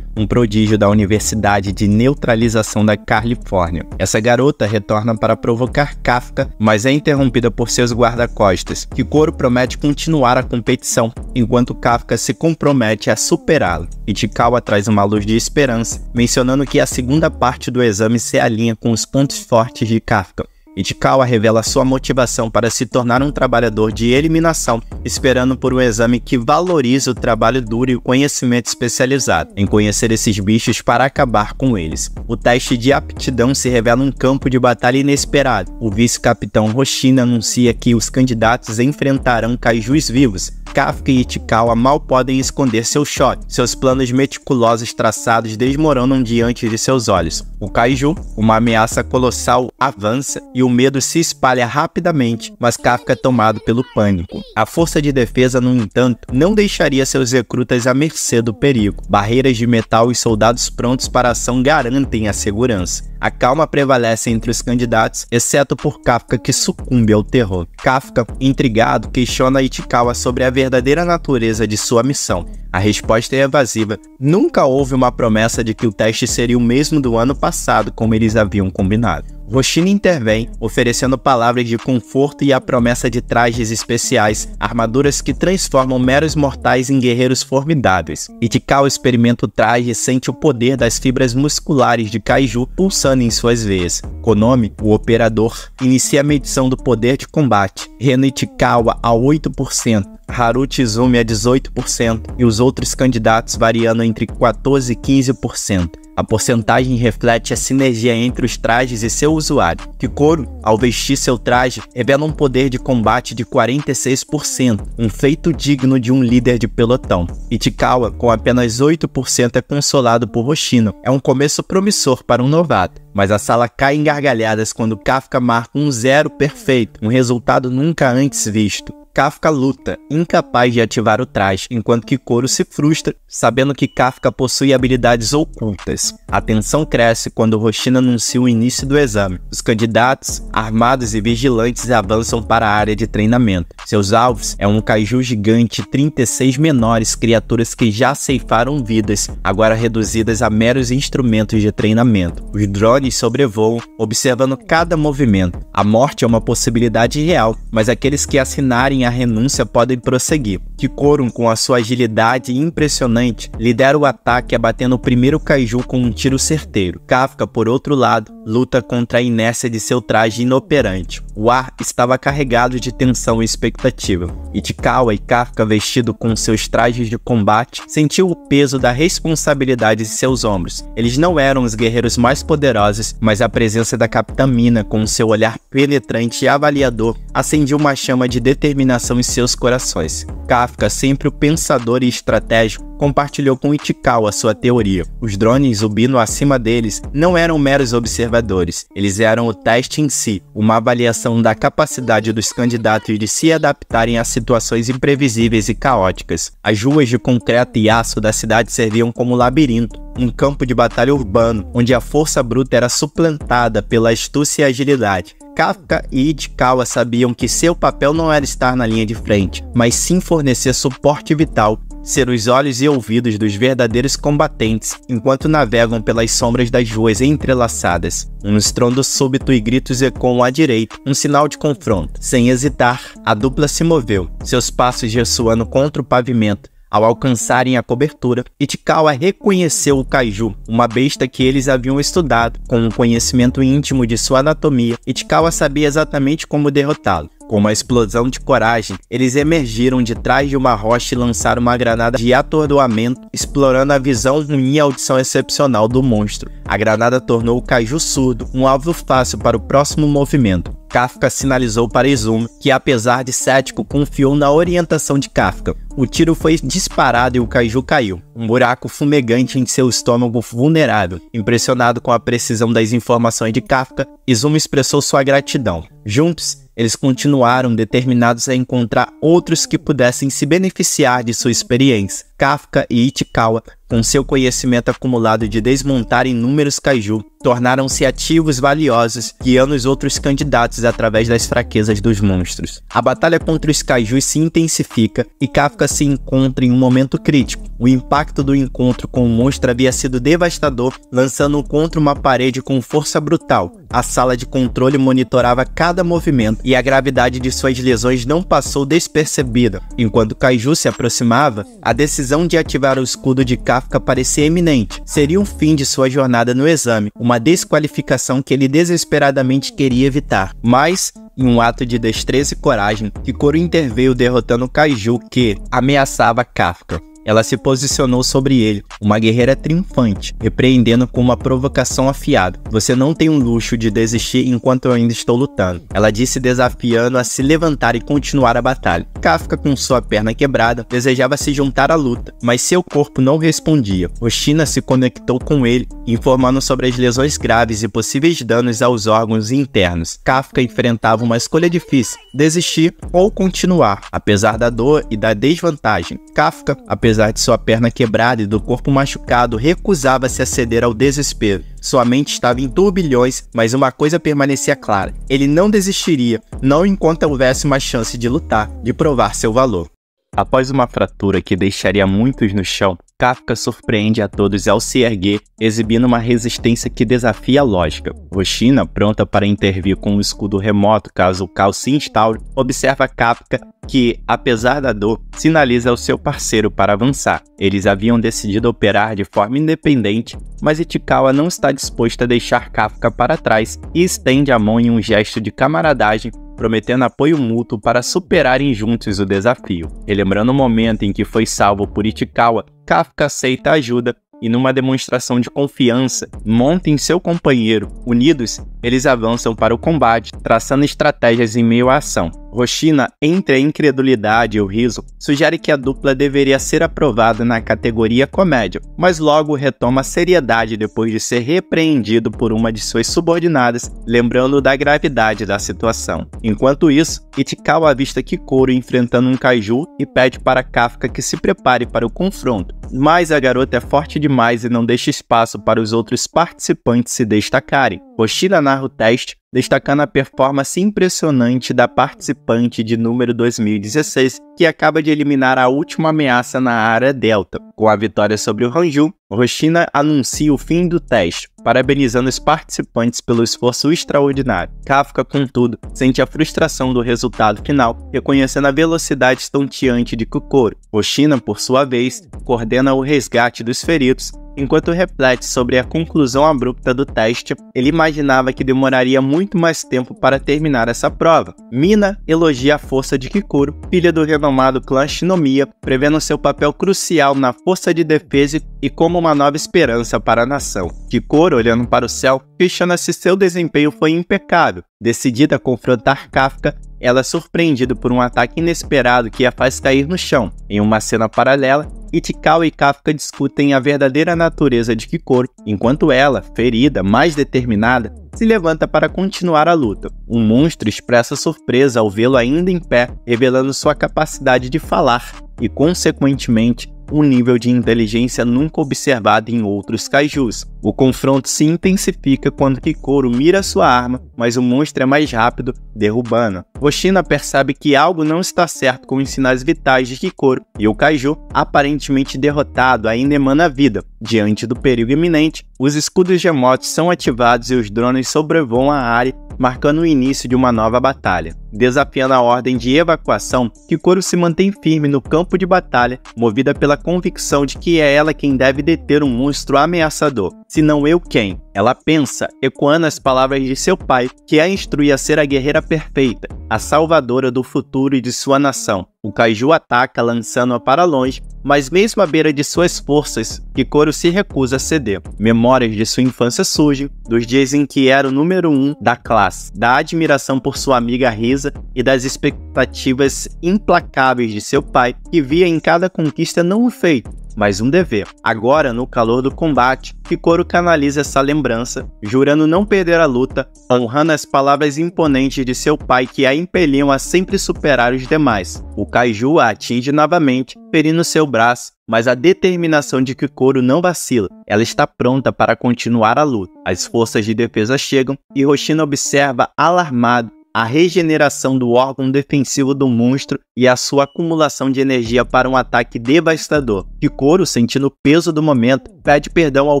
um prodígio da Universidade de Neutralização da Califórnia. Essa garota retorna para provocar Kafka, mas é interrompida por seus guarda-costas, que Coro promete continuar a competição, enquanto Kafka se compromete a superá-lo. Ichikawa traz uma luz de esperança, mencionando que a segunda parte do exame se alinha com os pontos fortes de Kafka, Ichikawa revela sua motivação para se tornar um trabalhador de eliminação, esperando por um exame que valorize o trabalho duro e o conhecimento especializado em conhecer esses bichos para acabar com eles. O teste de aptidão se revela um campo de batalha inesperado. O vice-capitão Roshina anuncia que os candidatos enfrentarão kaijus vivos. Kafka e Itikawa mal podem esconder seu choque. Seus planos meticulosos traçados desmoronam diante de seus olhos. O kaiju, uma ameaça colossal, avança e o o medo se espalha rapidamente, mas Kafka é tomado pelo pânico. A força de defesa, no entanto, não deixaria seus recrutas à mercê do perigo. Barreiras de metal e soldados prontos para a ação garantem a segurança. A calma prevalece entre os candidatos, exceto por Kafka que sucumbe ao terror. Kafka, intrigado, questiona Itikawa sobre a verdadeira natureza de sua missão. A resposta é evasiva. Nunca houve uma promessa de que o teste seria o mesmo do ano passado, como eles haviam combinado. Roshina intervém, oferecendo palavras de conforto e a promessa de trajes especiais, armaduras que transformam meros mortais em guerreiros formidáveis. Itikao experimenta o traje e sente o poder das fibras musculares de Kaiju pulsando em suas veias. Konomi, o operador, inicia a medição do poder de combate. Reno Itikawa a 8%, Haru Izumi a 18% e os outros candidatos variando entre 14 e 15%. A porcentagem reflete a sinergia entre os trajes e seu usuário, que Coro, ao vestir seu traje, revela um poder de combate de 46%, um feito digno de um líder de pelotão. Ichikawa, com apenas 8%, é consolado por Roshino. É um começo promissor para um novato, mas a sala cai em gargalhadas quando Kafka marca um zero perfeito, um resultado nunca antes visto. Kafka luta, incapaz de ativar o traje, enquanto que Coro se frustra, sabendo que Kafka possui habilidades ocultas. A tensão cresce quando Roshina anuncia o início do exame. Os candidatos, armados e vigilantes, avançam para a área de treinamento. Seus alvos é um caju gigante, 36 menores criaturas que já ceifaram vidas, agora reduzidas a meros instrumentos de treinamento. Os drones sobrevoam, observando cada movimento. A morte é uma possibilidade real, mas aqueles que assinarem a renúncia podem prosseguir, que com a sua agilidade impressionante, lidera o ataque abatendo o primeiro Kaiju com um tiro certeiro. Kafka, por outro lado, luta contra a inércia de seu traje inoperante. O ar estava carregado de tensão e expectativa. Itikawa e Kafka, vestido com seus trajes de combate, sentiu o peso da responsabilidade em seus ombros. Eles não eram os guerreiros mais poderosos, mas a presença da Capitã Mina, com seu olhar penetrante e avaliador, acendia uma chama de determinação dominação em seus corações. Kafka, sempre o pensador e estratégico, compartilhou com Itikal a sua teoria. Os drones subindo acima deles não eram meros observadores, eles eram o teste em si, uma avaliação da capacidade dos candidatos de se adaptarem a situações imprevisíveis e caóticas. As ruas de concreto e aço da cidade serviam como labirinto, um campo de batalha urbano, onde a força bruta era suplantada pela astúcia e agilidade. Kafka e Itikawa sabiam que seu papel não era estar na linha de frente, mas sim fornecer suporte vital ser os olhos e ouvidos dos verdadeiros combatentes enquanto navegam pelas sombras das ruas entrelaçadas. Um estrondo súbito e gritos ecoam à direita, um sinal de confronto. Sem hesitar, a dupla se moveu, seus passos ressoando contra o pavimento, ao alcançarem a cobertura, Itikawa reconheceu o kaiju, uma besta que eles haviam estudado. Com um conhecimento íntimo de sua anatomia, Itikawa sabia exatamente como derrotá-lo. Com uma explosão de coragem, eles emergiram de trás de uma rocha e lançaram uma granada de atordoamento, explorando a visão ruim e audição excepcional do monstro. A granada tornou o Kaiju surdo, um alvo fácil para o próximo movimento. Kafka sinalizou para Izumi que, apesar de cético, confiou na orientação de Kafka. O tiro foi disparado e o Kaiju caiu, um buraco fumegante em seu estômago vulnerável. Impressionado com a precisão das informações de Kafka, Izumi expressou sua gratidão. Juntos, eles continuaram determinados a encontrar outros que pudessem se beneficiar de sua experiência. Kafka e Ichikawa, com seu conhecimento acumulado de desmontar inúmeros kaiju, tornaram-se ativos valiosos, guiando os outros candidatos através das fraquezas dos monstros. A batalha contra os kaijus se intensifica e Kafka se encontra em um momento crítico. O impacto do encontro com o monstro havia sido devastador, lançando-o contra uma parede com força brutal. A sala de controle monitorava cada movimento e a gravidade de suas lesões não passou despercebida. Enquanto o kaiju se aproximava, a decisão decisão de ativar o escudo de Kafka parecia iminente. Seria um fim de sua jornada no exame, uma desqualificação que ele desesperadamente queria evitar. Mas, em um ato de destreza e coragem, Kikoro interveio derrotando Kaiju, que ameaçava Kafka. Ela se posicionou sobre ele, uma guerreira triunfante, repreendendo com uma provocação afiada. Você não tem o um luxo de desistir enquanto eu ainda estou lutando. Ela disse desafiando a se levantar e continuar a batalha. Kafka, com sua perna quebrada, desejava se juntar à luta, mas seu corpo não respondia. Oshina se conectou com ele, informando sobre as lesões graves e possíveis danos aos órgãos internos. Kafka enfrentava uma escolha difícil, desistir ou continuar, apesar da dor e da desvantagem. Kafka, apesar Apesar de sua perna quebrada e do corpo machucado, recusava-se a ceder ao desespero. Sua mente estava em turbilhões, mas uma coisa permanecia clara: ele não desistiria, não enquanto houvesse uma chance de lutar, de provar seu valor. Após uma fratura que deixaria muitos no chão, Kafka surpreende a todos ao se erguer, exibindo uma resistência que desafia a lógica. Roshina, pronta para intervir com um escudo remoto caso o caos se instaure, observa Kafka que, apesar da dor, sinaliza ao seu parceiro para avançar. Eles haviam decidido operar de forma independente, mas Itikawa não está disposto a deixar Kafka para trás e estende a mão em um gesto de camaradagem prometendo apoio mútuo para superarem juntos o desafio. Relembrando o momento em que foi salvo por Ichikawa, Kafka aceita a ajuda e, numa demonstração de confiança, monta em seu companheiro. Unidos, eles avançam para o combate, traçando estratégias em meio à ação. Rochina, entre a incredulidade e o riso, sugere que a dupla deveria ser aprovada na categoria comédia, mas logo retoma a seriedade depois de ser repreendido por uma de suas subordinadas, lembrando da gravidade da situação. Enquanto isso, Itikau avista Kikoro enfrentando um kaiju e pede para Kafka que se prepare para o confronto, mas a garota é forte demais e não deixa espaço para os outros participantes se destacarem. Roshina narra o teste destacando a performance impressionante da participante de número 2016, que acaba de eliminar a última ameaça na área Delta. Com a vitória sobre o Ranju, Roshina anuncia o fim do teste, parabenizando os participantes pelo esforço extraordinário. Kafka, contudo, sente a frustração do resultado final, reconhecendo a velocidade estonteante de Kokoro. Roshina, por sua vez, coordena o resgate dos feridos Enquanto reflete sobre a conclusão abrupta do teste, ele imaginava que demoraria muito mais tempo para terminar essa prova. Mina elogia a força de Kikuro, filha do renomado clã Shinomiya, prevendo seu papel crucial na força de defesa e como uma nova esperança para a nação. Kikuro, olhando para o céu, questiona se seu desempenho foi impecável. Decidida a confrontar Kafka, ela é surpreendida por um ataque inesperado que a faz cair no chão. Em uma cena paralela, Itikau e Kafka discutem a verdadeira natureza de Kikoro, enquanto ela, ferida, mais determinada, se levanta para continuar a luta. Um monstro expressa surpresa ao vê-lo ainda em pé, revelando sua capacidade de falar e, consequentemente, um nível de inteligência nunca observado em outros kaijus. O confronto se intensifica quando Kikoro mira sua arma, mas o monstro é mais rápido, derrubando. Oshina percebe que algo não está certo com os sinais vitais de Kikoro e o Kaiju, aparentemente derrotado, ainda emana vida. Diante do perigo iminente, os escudos de são ativados e os drones sobrevoam a área, marcando o início de uma nova batalha. Desafiando a ordem de evacuação, Kikoro se mantém firme no campo de batalha, movida pela convicção de que é ela quem deve deter um monstro ameaçador se não eu quem? Ela pensa, ecoando as palavras de seu pai, que a instrui a ser a guerreira perfeita, a salvadora do futuro e de sua nação. O Kaiju ataca, lançando-a para longe, mas mesmo à beira de suas forças, Kikoro se recusa a ceder. Memórias de sua infância surgem, dos dias em que era o número um da classe, da admiração por sua amiga Risa e das expectativas implacáveis de seu pai, que via em cada conquista não o feito, mas um dever. Agora, no calor do combate, Kikoro canaliza essa lembrança, jurando não perder a luta, honrando as palavras imponentes de seu pai que a impeliam a sempre superar os demais. O Kaiju a atinge novamente, ferindo seu braço, mas a determinação de Kikoro não vacila. Ela está pronta para continuar a luta. As forças de defesa chegam e Roshina observa alarmado a regeneração do órgão defensivo do monstro e a sua acumulação de energia para um ataque devastador. Kikoro, sentindo o peso do momento, pede perdão ao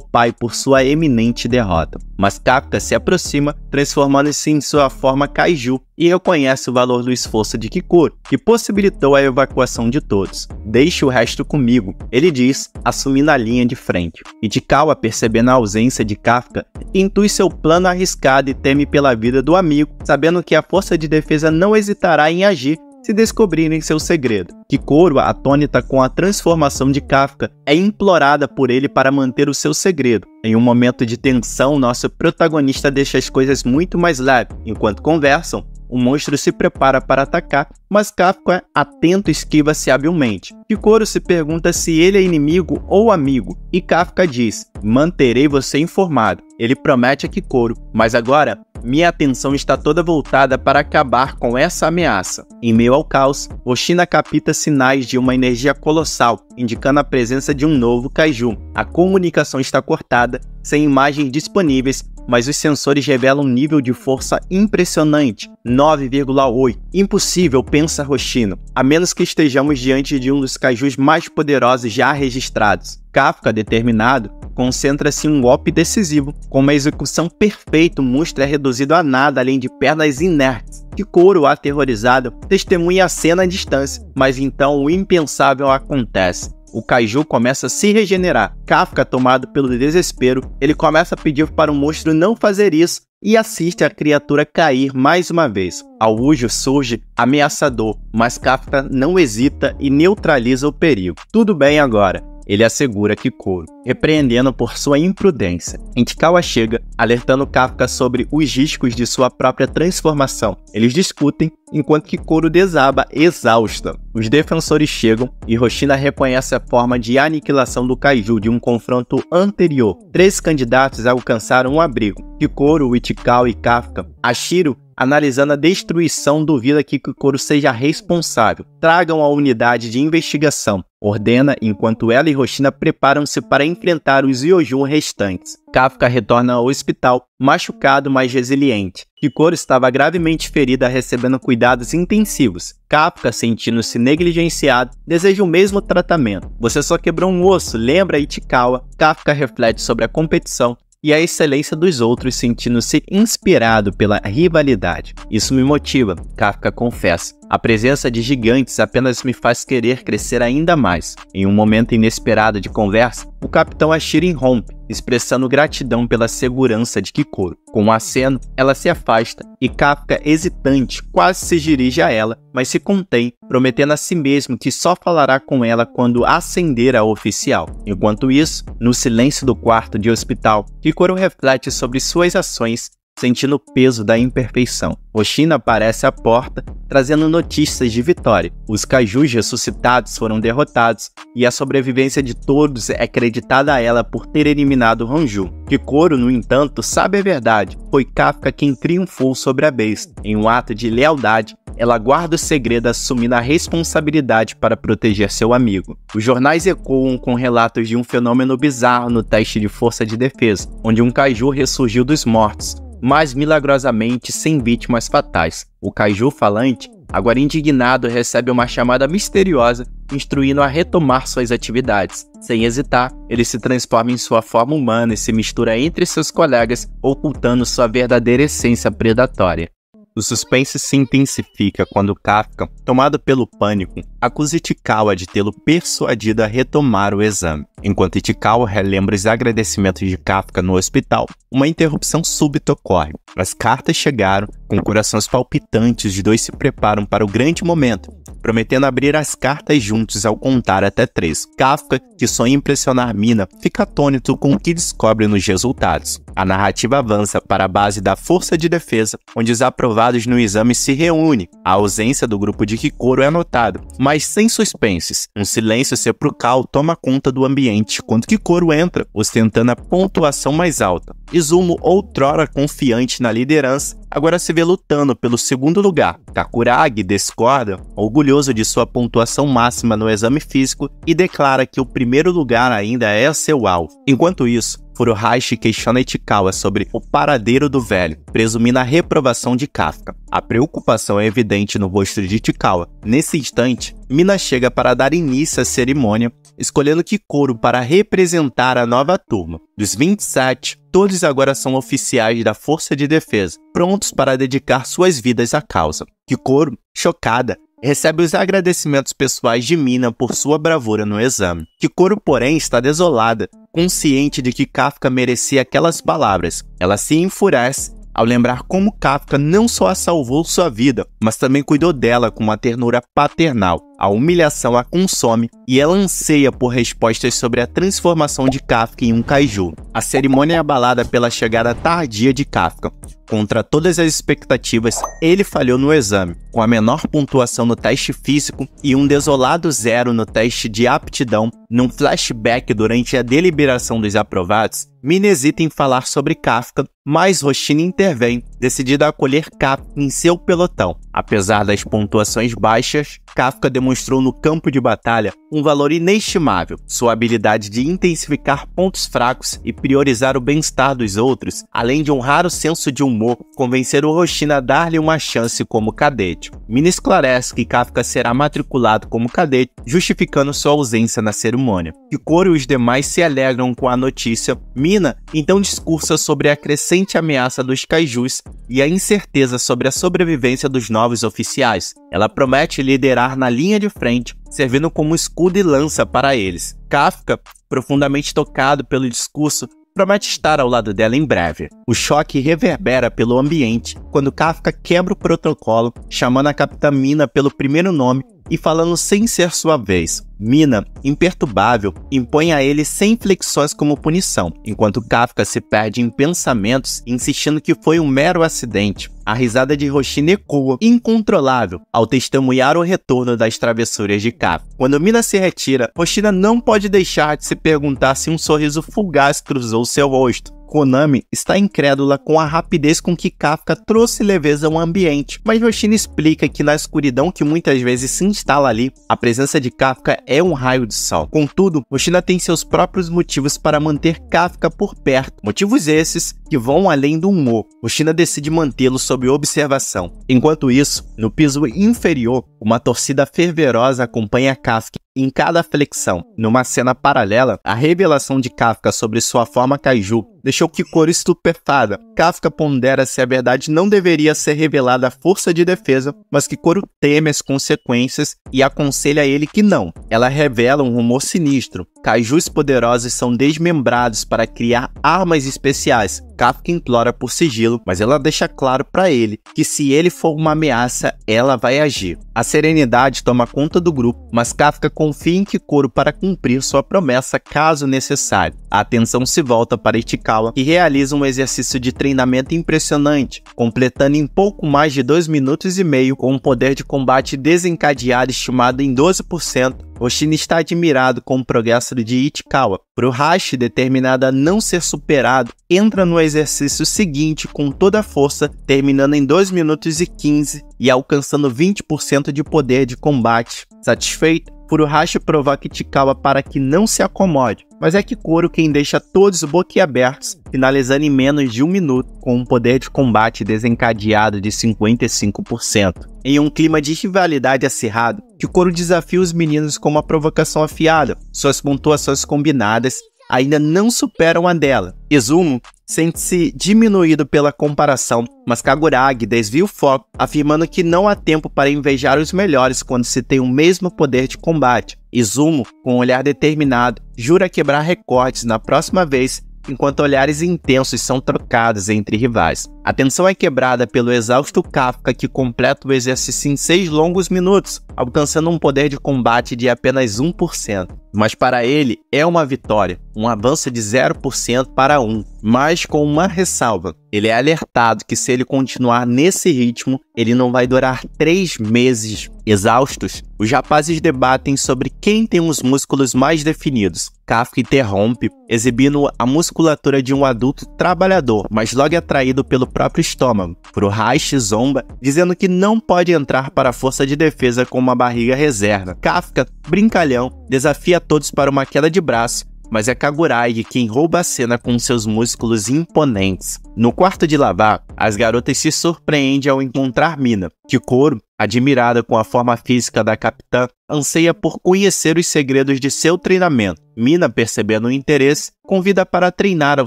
pai por sua eminente derrota. Mas Kafka se aproxima, transformando-se em sua forma kaiju e reconhece o valor do esforço de Kikoro, que possibilitou a evacuação de todos. Deixe o resto comigo, ele diz, assumindo a linha de frente. Idikawa, percebendo a ausência de Kafka, intui seu plano arriscado e teme pela vida do amigo, sabendo que a força de defesa não hesitará em agir se descobrirem seu segredo. Kikoro, atônita com a transformação de Kafka, é implorada por ele para manter o seu segredo. Em um momento de tensão, nosso protagonista deixa as coisas muito mais leves. Enquanto conversam, o monstro se prepara para atacar, mas Kafka, atento, esquiva-se habilmente. Kikoro se pergunta se ele é inimigo ou amigo, e Kafka diz: Manterei você informado. Ele promete a Kikoro, mas agora minha atenção está toda voltada para acabar com essa ameaça. Em meio ao caos, Oshina capta sinais de uma energia colossal, indicando a presença de um novo Kaiju. A comunicação está cortada sem imagens disponíveis, mas os sensores revelam um nível de força impressionante, 9,8. Impossível, pensa Rochino, a menos que estejamos diante de um dos cajus mais poderosos já registrados. Kafka, determinado, concentra-se em um golpe decisivo. Com uma execução perfeita, o monstro é reduzido a nada além de pernas inertes. Que couro aterrorizado testemunha a cena à distância, mas então o impensável acontece o Kaiju começa a se regenerar. Kafka, tomado pelo desespero, ele começa a pedir para o monstro não fazer isso e assiste a criatura cair mais uma vez. Aújo surge ameaçador, mas Kafka não hesita e neutraliza o perigo. Tudo bem agora ele assegura Kikoro, repreendendo por sua imprudência. Entikawa chega, alertando Kafka sobre os riscos de sua própria transformação. Eles discutem, enquanto Kikoro desaba exausta. Os defensores chegam e Roshina reconhece a forma de aniquilação do Kaiju de um confronto anterior. Três candidatos alcançaram um abrigo, Kikoro, Itikau e Kafka. Ashiro analisando a destruição, duvida que Kikoro seja responsável. Tragam a unidade de investigação, ordena enquanto ela e Roshina preparam-se para enfrentar os Yojun restantes. Kafka retorna ao hospital, machucado, mas resiliente. Kikoro estava gravemente ferida, recebendo cuidados intensivos. Kafka, sentindo-se negligenciado, deseja o mesmo tratamento. Você só quebrou um osso, lembra Itikawa? Kafka reflete sobre a competição, e a excelência dos outros, sentindo-se inspirado pela rivalidade. Isso me motiva, Kafka confessa. A presença de gigantes apenas me faz querer crescer ainda mais. Em um momento inesperado de conversa, o capitão Ashirin rompe, expressando gratidão pela segurança de Kikoro. Com um aceno, ela se afasta e Kafka, hesitante, quase se dirige a ela, mas se contém, prometendo a si mesmo que só falará com ela quando ascender a oficial. Enquanto isso, no silêncio do quarto de hospital, Kikoro reflete sobre suas ações sentindo o peso da imperfeição. Oshina aparece à porta, trazendo notícias de vitória. Os kaijus ressuscitados foram derrotados e a sobrevivência de todos é creditada a ela por ter eliminado Ranju. Kikoro, no entanto, sabe a verdade. Foi Kafka quem triunfou sobre a besta. Em um ato de lealdade, ela guarda o segredo assumindo a responsabilidade para proteger seu amigo. Os jornais ecoam com relatos de um fenômeno bizarro no teste de força de defesa, onde um kaiju ressurgiu dos mortos, mas milagrosamente sem vítimas fatais. O caju falante, agora indignado, recebe uma chamada misteriosa instruindo a retomar suas atividades. Sem hesitar, ele se transforma em sua forma humana e se mistura entre seus colegas, ocultando sua verdadeira essência predatória. O suspense se intensifica quando Kafka, tomado pelo pânico, acusa Itikawa de tê-lo persuadido a retomar o exame. Enquanto Itikawa relembra os agradecimentos de Kafka no hospital, uma interrupção súbita ocorre. As cartas chegaram, com corações palpitantes, os dois se preparam para o grande momento, prometendo abrir as cartas juntos ao contar até três. Kafka, que sonha impressionar Mina, fica atônito com o que descobre nos resultados. A narrativa avança para a base da Força de Defesa, onde os aprovados no exame se reúnem. A ausência do grupo de Kikoro é notada, mas sem suspenses. Um silêncio sepulcral toma conta do ambiente quando Kikoro entra, ostentando a pontuação mais alta. Izumo, outrora confiante na liderança, agora se vê lutando pelo segundo lugar. Takuragi discorda, orgulhoso de sua pontuação máxima no exame físico, e declara que o primeiro lugar ainda é seu alvo. Enquanto isso, Furuhashi questiona Itikawa é sobre o paradeiro do velho, presumindo a reprovação de Kafka. A preocupação é evidente no rosto de Itikawa. Nesse instante, Mina chega para dar início à cerimônia, escolhendo Kikoro para representar a nova turma. Dos 27, todos agora são oficiais da Força de Defesa, prontos para dedicar suas vidas à causa. Kikoro, chocada, recebe os agradecimentos pessoais de Mina por sua bravura no exame. Kikoro, porém, está desolada, consciente de que Kafka merecia aquelas palavras. Ela se enfurece ao lembrar como Kafka não só a salvou sua vida, mas também cuidou dela com uma ternura paternal. A humilhação a consome e ela anseia por respostas sobre a transformação de Kafka em um kaiju. A cerimônia é abalada pela chegada tardia de Kafka. Contra todas as expectativas, ele falhou no exame, com a menor pontuação no teste físico e um desolado zero no teste de aptidão. Num flashback durante a deliberação dos aprovados, Mina hesita em falar sobre Kafka, mas Rochina intervém, decidida a acolher Kafka em seu pelotão. Apesar das pontuações baixas, Kafka demonstrou demonstrou no campo de batalha um valor inestimável. Sua habilidade de intensificar pontos fracos e priorizar o bem-estar dos outros, além de um raro senso de humor, convenceram Roshina a dar-lhe uma chance como cadete. Mina esclarece que Kafka será matriculado como cadete, justificando sua ausência na cerimônia. Kikoro e os demais se alegram com a notícia. Mina então discursa sobre a crescente ameaça dos kaijus e a incerteza sobre a sobrevivência dos novos oficiais. Ela promete liderar na linha linha de frente, servindo como escudo e lança para eles. Kafka, profundamente tocado pelo discurso, promete estar ao lado dela em breve. O choque reverbera pelo ambiente quando Kafka quebra o protocolo, chamando a Capitã Mina pelo primeiro nome e falando sem ser sua vez. Mina, imperturbável, impõe a ele sem flexões como punição, enquanto Kafka se perde em pensamentos, insistindo que foi um mero acidente. A risada de Roshine ecoa, incontrolável, ao testemunhar o retorno das travessuras de Kafka. Quando Mina se retira, Roshina não pode deixar de se perguntar se um sorriso fugaz cruzou seu rosto. Konami está incrédula com a rapidez com que Kafka trouxe leveza ao ambiente, mas Yoshino explica que na escuridão que muitas vezes se instala ali, a presença de Kafka é um raio de sol. Contudo, Yoshino tem seus próprios motivos para manter Kafka por perto, motivos esses que vão além do humor. Yoshino decide mantê-lo sob observação. Enquanto isso, no piso inferior, uma torcida fervorosa acompanha Kafka em cada flexão. Numa cena paralela, a revelação de Kafka sobre sua forma kaiju deixou Kikoro estupefada. Kafka pondera se a verdade não deveria ser revelada à força de defesa, mas Kikoro teme as consequências e aconselha ele que não. Ela revela um rumor sinistro. Kaijus poderosos são desmembrados para criar armas especiais. Kafka implora por sigilo, mas ela deixa claro para ele que se ele for uma ameaça, ela vai agir. A serenidade toma conta do grupo, mas Kafka confia em Kikoro para cumprir sua promessa caso necessário. A atenção se volta para Ichikawa e realiza um exercício de treinamento impressionante, completando em pouco mais de 2 minutos e meio com um poder de combate desencadeado estimado em 12%, Oshin está admirado com o progresso de Ichikawa. Kurohashi, determinado a não ser superado, entra no exercício seguinte com toda a força, terminando em 2 minutos e 15 e alcançando 20% de poder de combate. Satisfeito, Furuhashi provoca Kitikawa para que não se acomode, mas é que Kikoro quem deixa todos boquiabertos, finalizando em menos de um minuto com um poder de combate desencadeado de 55%. Em um clima de rivalidade acirrado, Kikoro desafia os meninos com uma provocação afiada, suas pontuações combinadas ainda não superam a dela. Izumo sente-se diminuído pela comparação, mas Kaguragi desvia o foco, afirmando que não há tempo para invejar os melhores quando se tem o mesmo poder de combate. Izumo, com um olhar determinado, jura quebrar recordes na próxima vez, enquanto olhares intensos são trocados entre rivais. A tensão é quebrada pelo exausto Kafka que completa o exercício em seis longos minutos, alcançando um poder de combate de apenas 1% mas para ele é uma vitória, um avanço de 0% para 1, mas com uma ressalva. Ele é alertado que se ele continuar nesse ritmo, ele não vai durar 3 meses. Exaustos, os rapazes debatem sobre quem tem os músculos mais definidos. Kafka interrompe, exibindo a musculatura de um adulto trabalhador, mas logo é atraído pelo próprio estômago. Frohash zomba, dizendo que não pode entrar para a força de defesa com uma barriga reserva. Kafka brincalhão, desafia todos para uma queda de braço, mas é Kaguragi quem rouba a cena com seus músculos imponentes. No quarto de lavar, as garotas se surpreendem ao encontrar Mina, que Koro Admirada com a forma física da capitã, anseia por conhecer os segredos de seu treinamento. Mina, percebendo o interesse, convida para treinar ao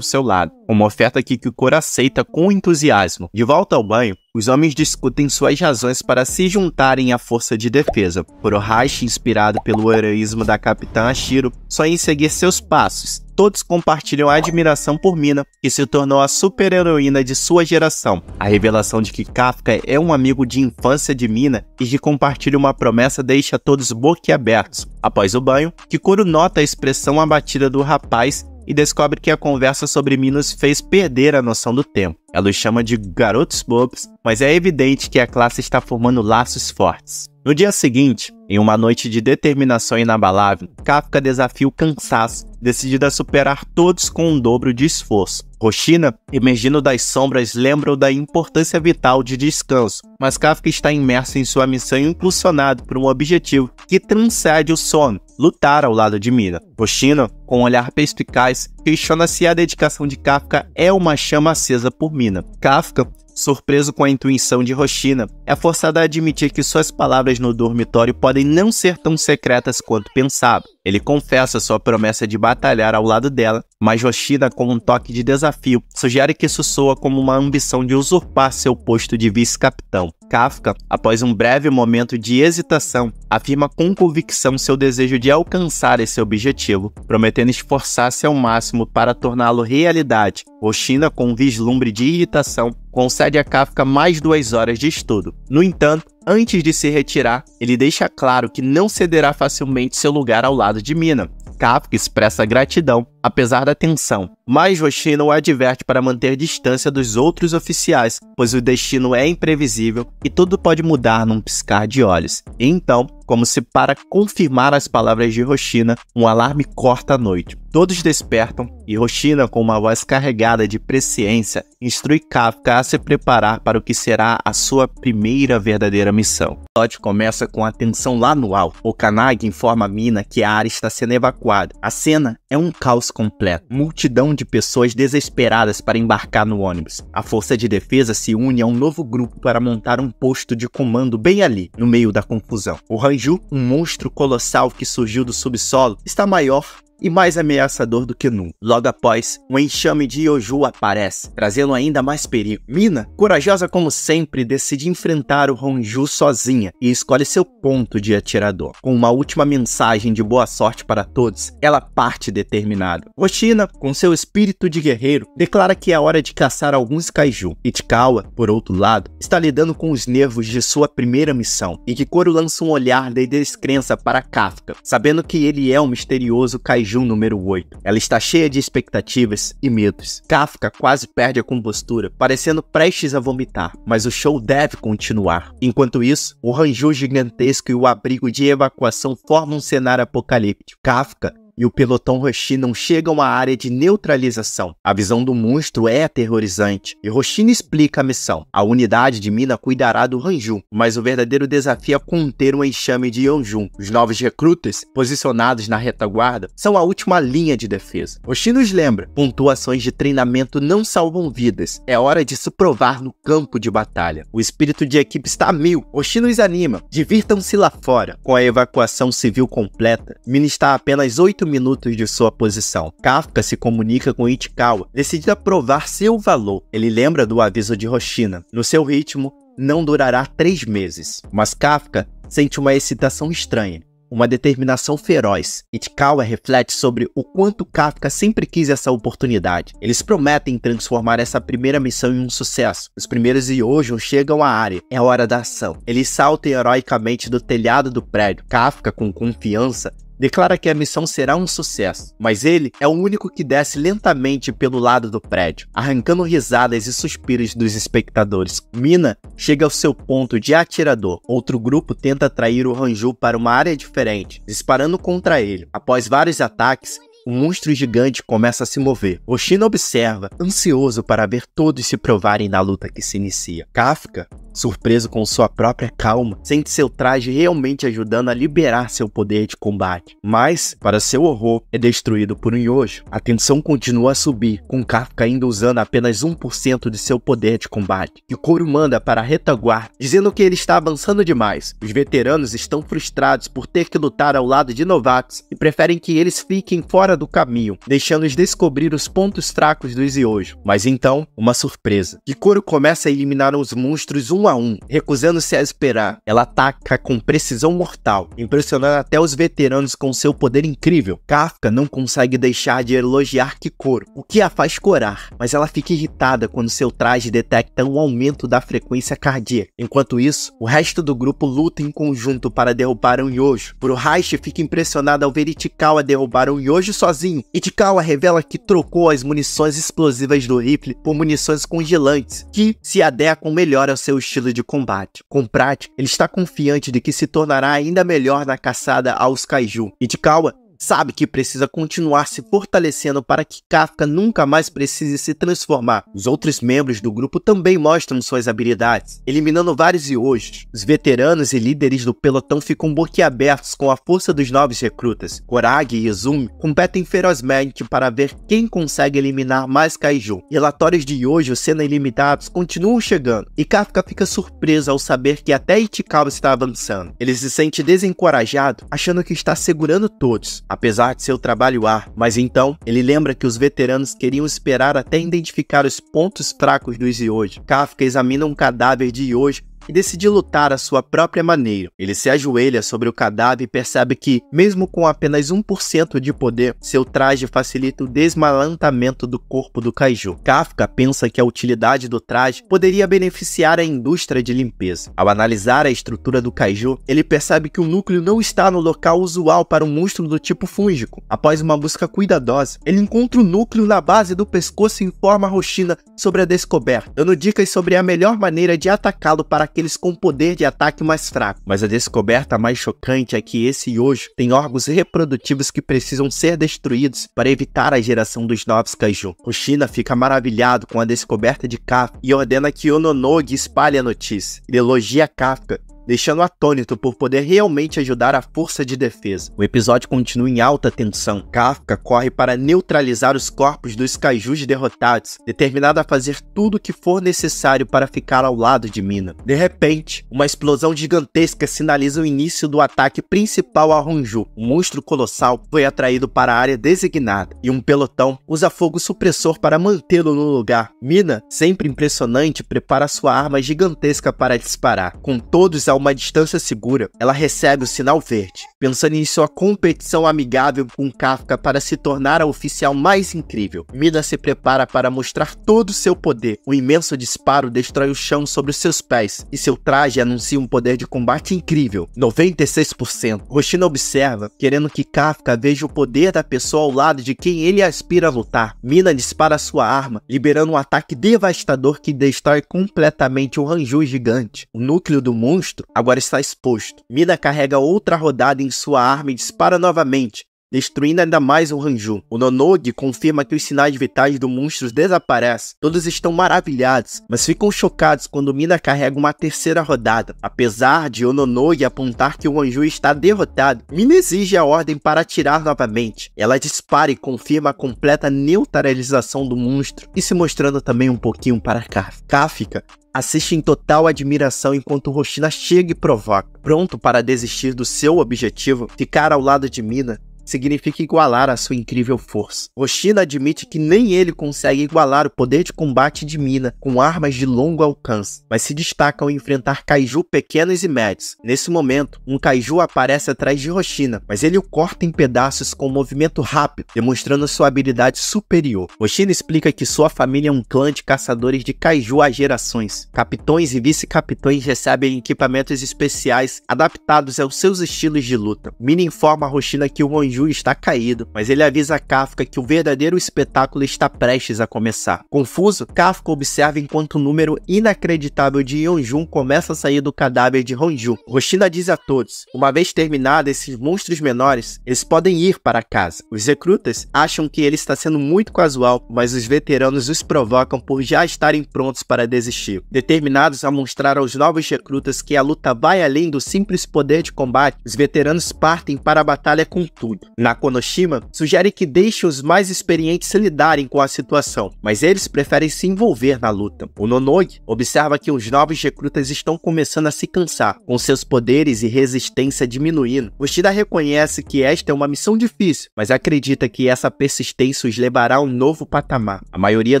seu lado, uma oferta que Kikura aceita com entusiasmo. De volta ao banho, os homens discutem suas razões para se juntarem à força de defesa. Kurohashi, inspirado pelo heroísmo da capitã Ashiro, só em seguir seus passos, todos compartilham a admiração por Mina, que se tornou a super-heroína de sua geração. A revelação de que Kafka é um amigo de infância de Mina e que compartilha uma promessa deixa todos boquiabertos. Após o banho, Kikoro nota a expressão abatida do rapaz e descobre que a conversa sobre Minos fez perder a noção do tempo. Ela os chama de garotos bobos, mas é evidente que a classe está formando laços fortes. No dia seguinte, em uma noite de determinação inabalável, Kafka desafia o cansaço, decidida a superar todos com um dobro de esforço. Roxina, emergindo das sombras, lembra-o da importância vital de descanso, mas Kafka está imerso em sua missão impulsionado por um objetivo que transcende o sono lutar ao lado de Mira. Postino, com um olhar perspicaz, questiona se a dedicação de Kafka é uma chama acesa por Mina. Kafka Surpreso com a intuição de Roshina, é forçado a admitir que suas palavras no dormitório podem não ser tão secretas quanto pensava. Ele confessa sua promessa de batalhar ao lado dela, mas Roshina, com um toque de desafio, sugere que isso soa como uma ambição de usurpar seu posto de vice-capitão. Kafka, após um breve momento de hesitação, afirma com convicção seu desejo de alcançar esse objetivo, prometendo esforçar-se ao máximo para torná-lo realidade. Roshina, com um vislumbre de irritação, concede a Kafka mais duas horas de estudo. No entanto, antes de se retirar, ele deixa claro que não cederá facilmente seu lugar ao lado de Mina. Kafka expressa gratidão, apesar da tensão, mas Roshino o adverte para manter distância dos outros oficiais, pois o destino é imprevisível e tudo pode mudar num piscar de olhos. E então, como se para confirmar as palavras de Roshina, um alarme corta a noite. Todos despertam e Roshina, com uma voz carregada de presciência, instrui Kafka a se preparar para o que será a sua primeira verdadeira missão. Todd começa com a tensão lá no alto. O Kanagi informa a mina que a área está sendo evacuada. A cena é um caos completo. Multidão de pessoas desesperadas para embarcar no ônibus. A força de defesa se une a um novo grupo para montar um posto de comando bem ali, no meio da confusão. O Ranju, um monstro colossal que surgiu do subsolo, está maior e mais ameaçador do que nunca. Logo após, um enxame de Yoju aparece, trazendo ainda mais perigo. Mina, corajosa como sempre, decide enfrentar o Honju sozinha e escolhe seu ponto de atirador. Com uma última mensagem de boa sorte para todos, ela parte determinada. Oshina, com seu espírito de guerreiro, declara que é hora de caçar alguns kaiju. Itkawa, por outro lado, está lidando com os nervos de sua primeira missão, e Kikoro lança um olhar de descrença para Kafka, sabendo que ele é um misterioso kaiju jejum número 8. Ela está cheia de expectativas e medos. Kafka quase perde a compostura, parecendo prestes a vomitar, mas o show deve continuar. Enquanto isso, o ranjul gigantesco e o abrigo de evacuação formam um cenário apocalíptico. Kafka e o pelotão Roshi não chegam à área de neutralização. A visão do monstro é aterrorizante e Roshino explica a missão. A unidade de Mina cuidará do Ranju, mas o verdadeiro desafio é conter um enxame de Yeonjun. Os novos recrutas, posicionados na retaguarda, são a última linha de defesa. Roshi nos lembra, pontuações de treinamento não salvam vidas. É hora de se provar no campo de batalha. O espírito de equipe está a mil. Roshi nos anima. Divirtam-se lá fora. Com a evacuação civil completa, Mina está a apenas 8 minutos de sua posição. Kafka se comunica com Ichikawa, decidido a provar seu valor. Ele lembra do aviso de Hoshina. No seu ritmo, não durará três meses. Mas Kafka sente uma excitação estranha uma determinação feroz. Itkawa reflete sobre o quanto Kafka sempre quis essa oportunidade. Eles prometem transformar essa primeira missão em um sucesso. Os primeiros Yojun chegam à área. É hora da ação. Eles saltam heroicamente do telhado do prédio. Kafka, com confiança, declara que a missão será um sucesso, mas ele é o único que desce lentamente pelo lado do prédio, arrancando risadas e suspiros dos espectadores. Mina chega ao seu ponto de atirador. Outro grupo tenta atrair o Ranju para uma área diferente, disparando contra ele. Após vários ataques, o monstro gigante começa a se mover. Oshino observa, ansioso para ver todos se provarem na luta que se inicia. Kafka surpreso com sua própria calma, sente seu traje realmente ajudando a liberar seu poder de combate. Mas, para seu horror, é destruído por um Yojo. A tensão continua a subir, com Kafka ainda usando apenas 1% de seu poder de combate. Yukoro manda para a retaguarda, dizendo que ele está avançando demais. Os veteranos estão frustrados por ter que lutar ao lado de novatos e preferem que eles fiquem fora do caminho, deixando-os descobrir os pontos fracos dos Yojo. Mas então, uma surpresa. Yukoro começa a eliminar os monstros um um a um, recusando-se a esperar. Ela ataca com precisão mortal, impressionando até os veteranos com seu poder incrível. Kafka não consegue deixar de elogiar Kikoro, o que a faz corar, mas ela fica irritada quando seu traje detecta um aumento da frequência cardíaca. Enquanto isso, o resto do grupo luta em conjunto para derrubar um Yojo. Kurohaishi fica impressionado ao ver Itikawa derrubar um Yojo sozinho. Itikawa revela que trocou as munições explosivas do rifle por munições congelantes, que se adequam melhor ao seu estilo de combate. Com prática, ele está confiante de que se tornará ainda melhor na caçada aos Kaiju. Itikawa sabe que precisa continuar se fortalecendo para que Kafka nunca mais precise se transformar. Os outros membros do grupo também mostram suas habilidades, eliminando vários iojos. Os veteranos e líderes do pelotão ficam boquiabertos com a força dos novos recrutas. Korag e Izumi competem ferozmente para ver quem consegue eliminar mais Kaiju. Relatórios de Yojo sendo ilimitados continuam chegando, e Kafka fica surpreso ao saber que até Ichikawa está avançando. Ele se sente desencorajado, achando que está segurando todos apesar de seu trabalho ar, mas então ele lembra que os veteranos queriam esperar até identificar os pontos fracos dos Yoji. Kafka examina um cadáver de Yoji e decide lutar à sua própria maneira. Ele se ajoelha sobre o cadáver e percebe que, mesmo com apenas 1% de poder, seu traje facilita o desmalantamento do corpo do Kaiju. Kafka pensa que a utilidade do traje poderia beneficiar a indústria de limpeza. Ao analisar a estrutura do Kaiju, ele percebe que o núcleo não está no local usual para um monstro do tipo fúngico. Após uma busca cuidadosa, ele encontra o núcleo na base do pescoço e informa roxina sobre a descoberta, dando dicas sobre a melhor maneira de atacá-lo para aqueles com poder de ataque mais fraco. Mas a descoberta mais chocante é que esse Yojo tem órgãos reprodutivos que precisam ser destruídos para evitar a geração dos novos Kaiju. O China fica maravilhado com a descoberta de Kafka e ordena que Ononogi espalhe a notícia. Ele elogia Kafka deixando atônito por poder realmente ajudar a força de defesa. O episódio continua em alta tensão. Kafka corre para neutralizar os corpos dos kaijus derrotados, determinado a fazer tudo o que for necessário para ficar ao lado de Mina. De repente, uma explosão gigantesca sinaliza o início do ataque principal a Honju. O monstro colossal foi atraído para a área designada e um pelotão usa fogo supressor para mantê-lo no lugar. Mina, sempre impressionante, prepara sua arma gigantesca para disparar. Com todos a uma distância segura, ela recebe o sinal verde, pensando em sua competição amigável com Kafka para se tornar a oficial mais incrível. Mida se prepara para mostrar todo o seu poder. Um imenso disparo destrói o chão sobre os seus pés, e seu traje anuncia um poder de combate incrível, 96%. Roshina observa, querendo que Kafka veja o poder da pessoa ao lado de quem ele aspira a lutar. Mina dispara sua arma, liberando um ataque devastador que destrói completamente o um Ranju gigante. O núcleo do monstro agora está exposto. Mina carrega outra rodada em sua arma e dispara novamente, destruindo ainda mais o Ranju. O Nonog confirma que os sinais vitais do monstro desaparecem. Todos estão maravilhados, mas ficam chocados quando Mina carrega uma terceira rodada. Apesar de o Ononog apontar que o Ranju está derrotado, Mina exige a ordem para atirar novamente. Ela dispara e confirma a completa neutralização do monstro e se mostrando também um pouquinho para Kafka. Kafka assiste em total admiração enquanto Roshina chega e provoca. Pronto para desistir do seu objetivo, ficar ao lado de Mina, significa igualar a sua incrível força. Oshina admite que nem ele consegue igualar o poder de combate de Mina com armas de longo alcance, mas se destaca ao enfrentar kaiju pequenos e médios. Nesse momento, um kaiju aparece atrás de Oshina, mas ele o corta em pedaços com um movimento rápido, demonstrando sua habilidade superior. Oshina explica que sua família é um clã de caçadores de kaiju há gerações. Capitões e vice-capitões recebem equipamentos especiais adaptados aos seus estilos de luta. Mina informa a Roshina que o Onji Kaiju está caído, mas ele avisa Kafka que o verdadeiro espetáculo está prestes a começar. Confuso, Kafka observa enquanto o um número inacreditável de Yeonjun começa a sair do cadáver de Honju. Roshina diz a todos, uma vez terminados esses monstros menores, eles podem ir para casa. Os recrutas acham que ele está sendo muito casual, mas os veteranos os provocam por já estarem prontos para desistir. Determinados a mostrar aos novos recrutas que a luta vai além do simples poder de combate, os veteranos partem para a batalha com tudo na Konoshima, sugere que deixe os mais experientes lidarem com a situação, mas eles preferem se envolver na luta. O Nonogi observa que os novos recrutas estão começando a se cansar, com seus poderes e resistência diminuindo. Shida reconhece que esta é uma missão difícil, mas acredita que essa persistência os levará a um novo patamar. A maioria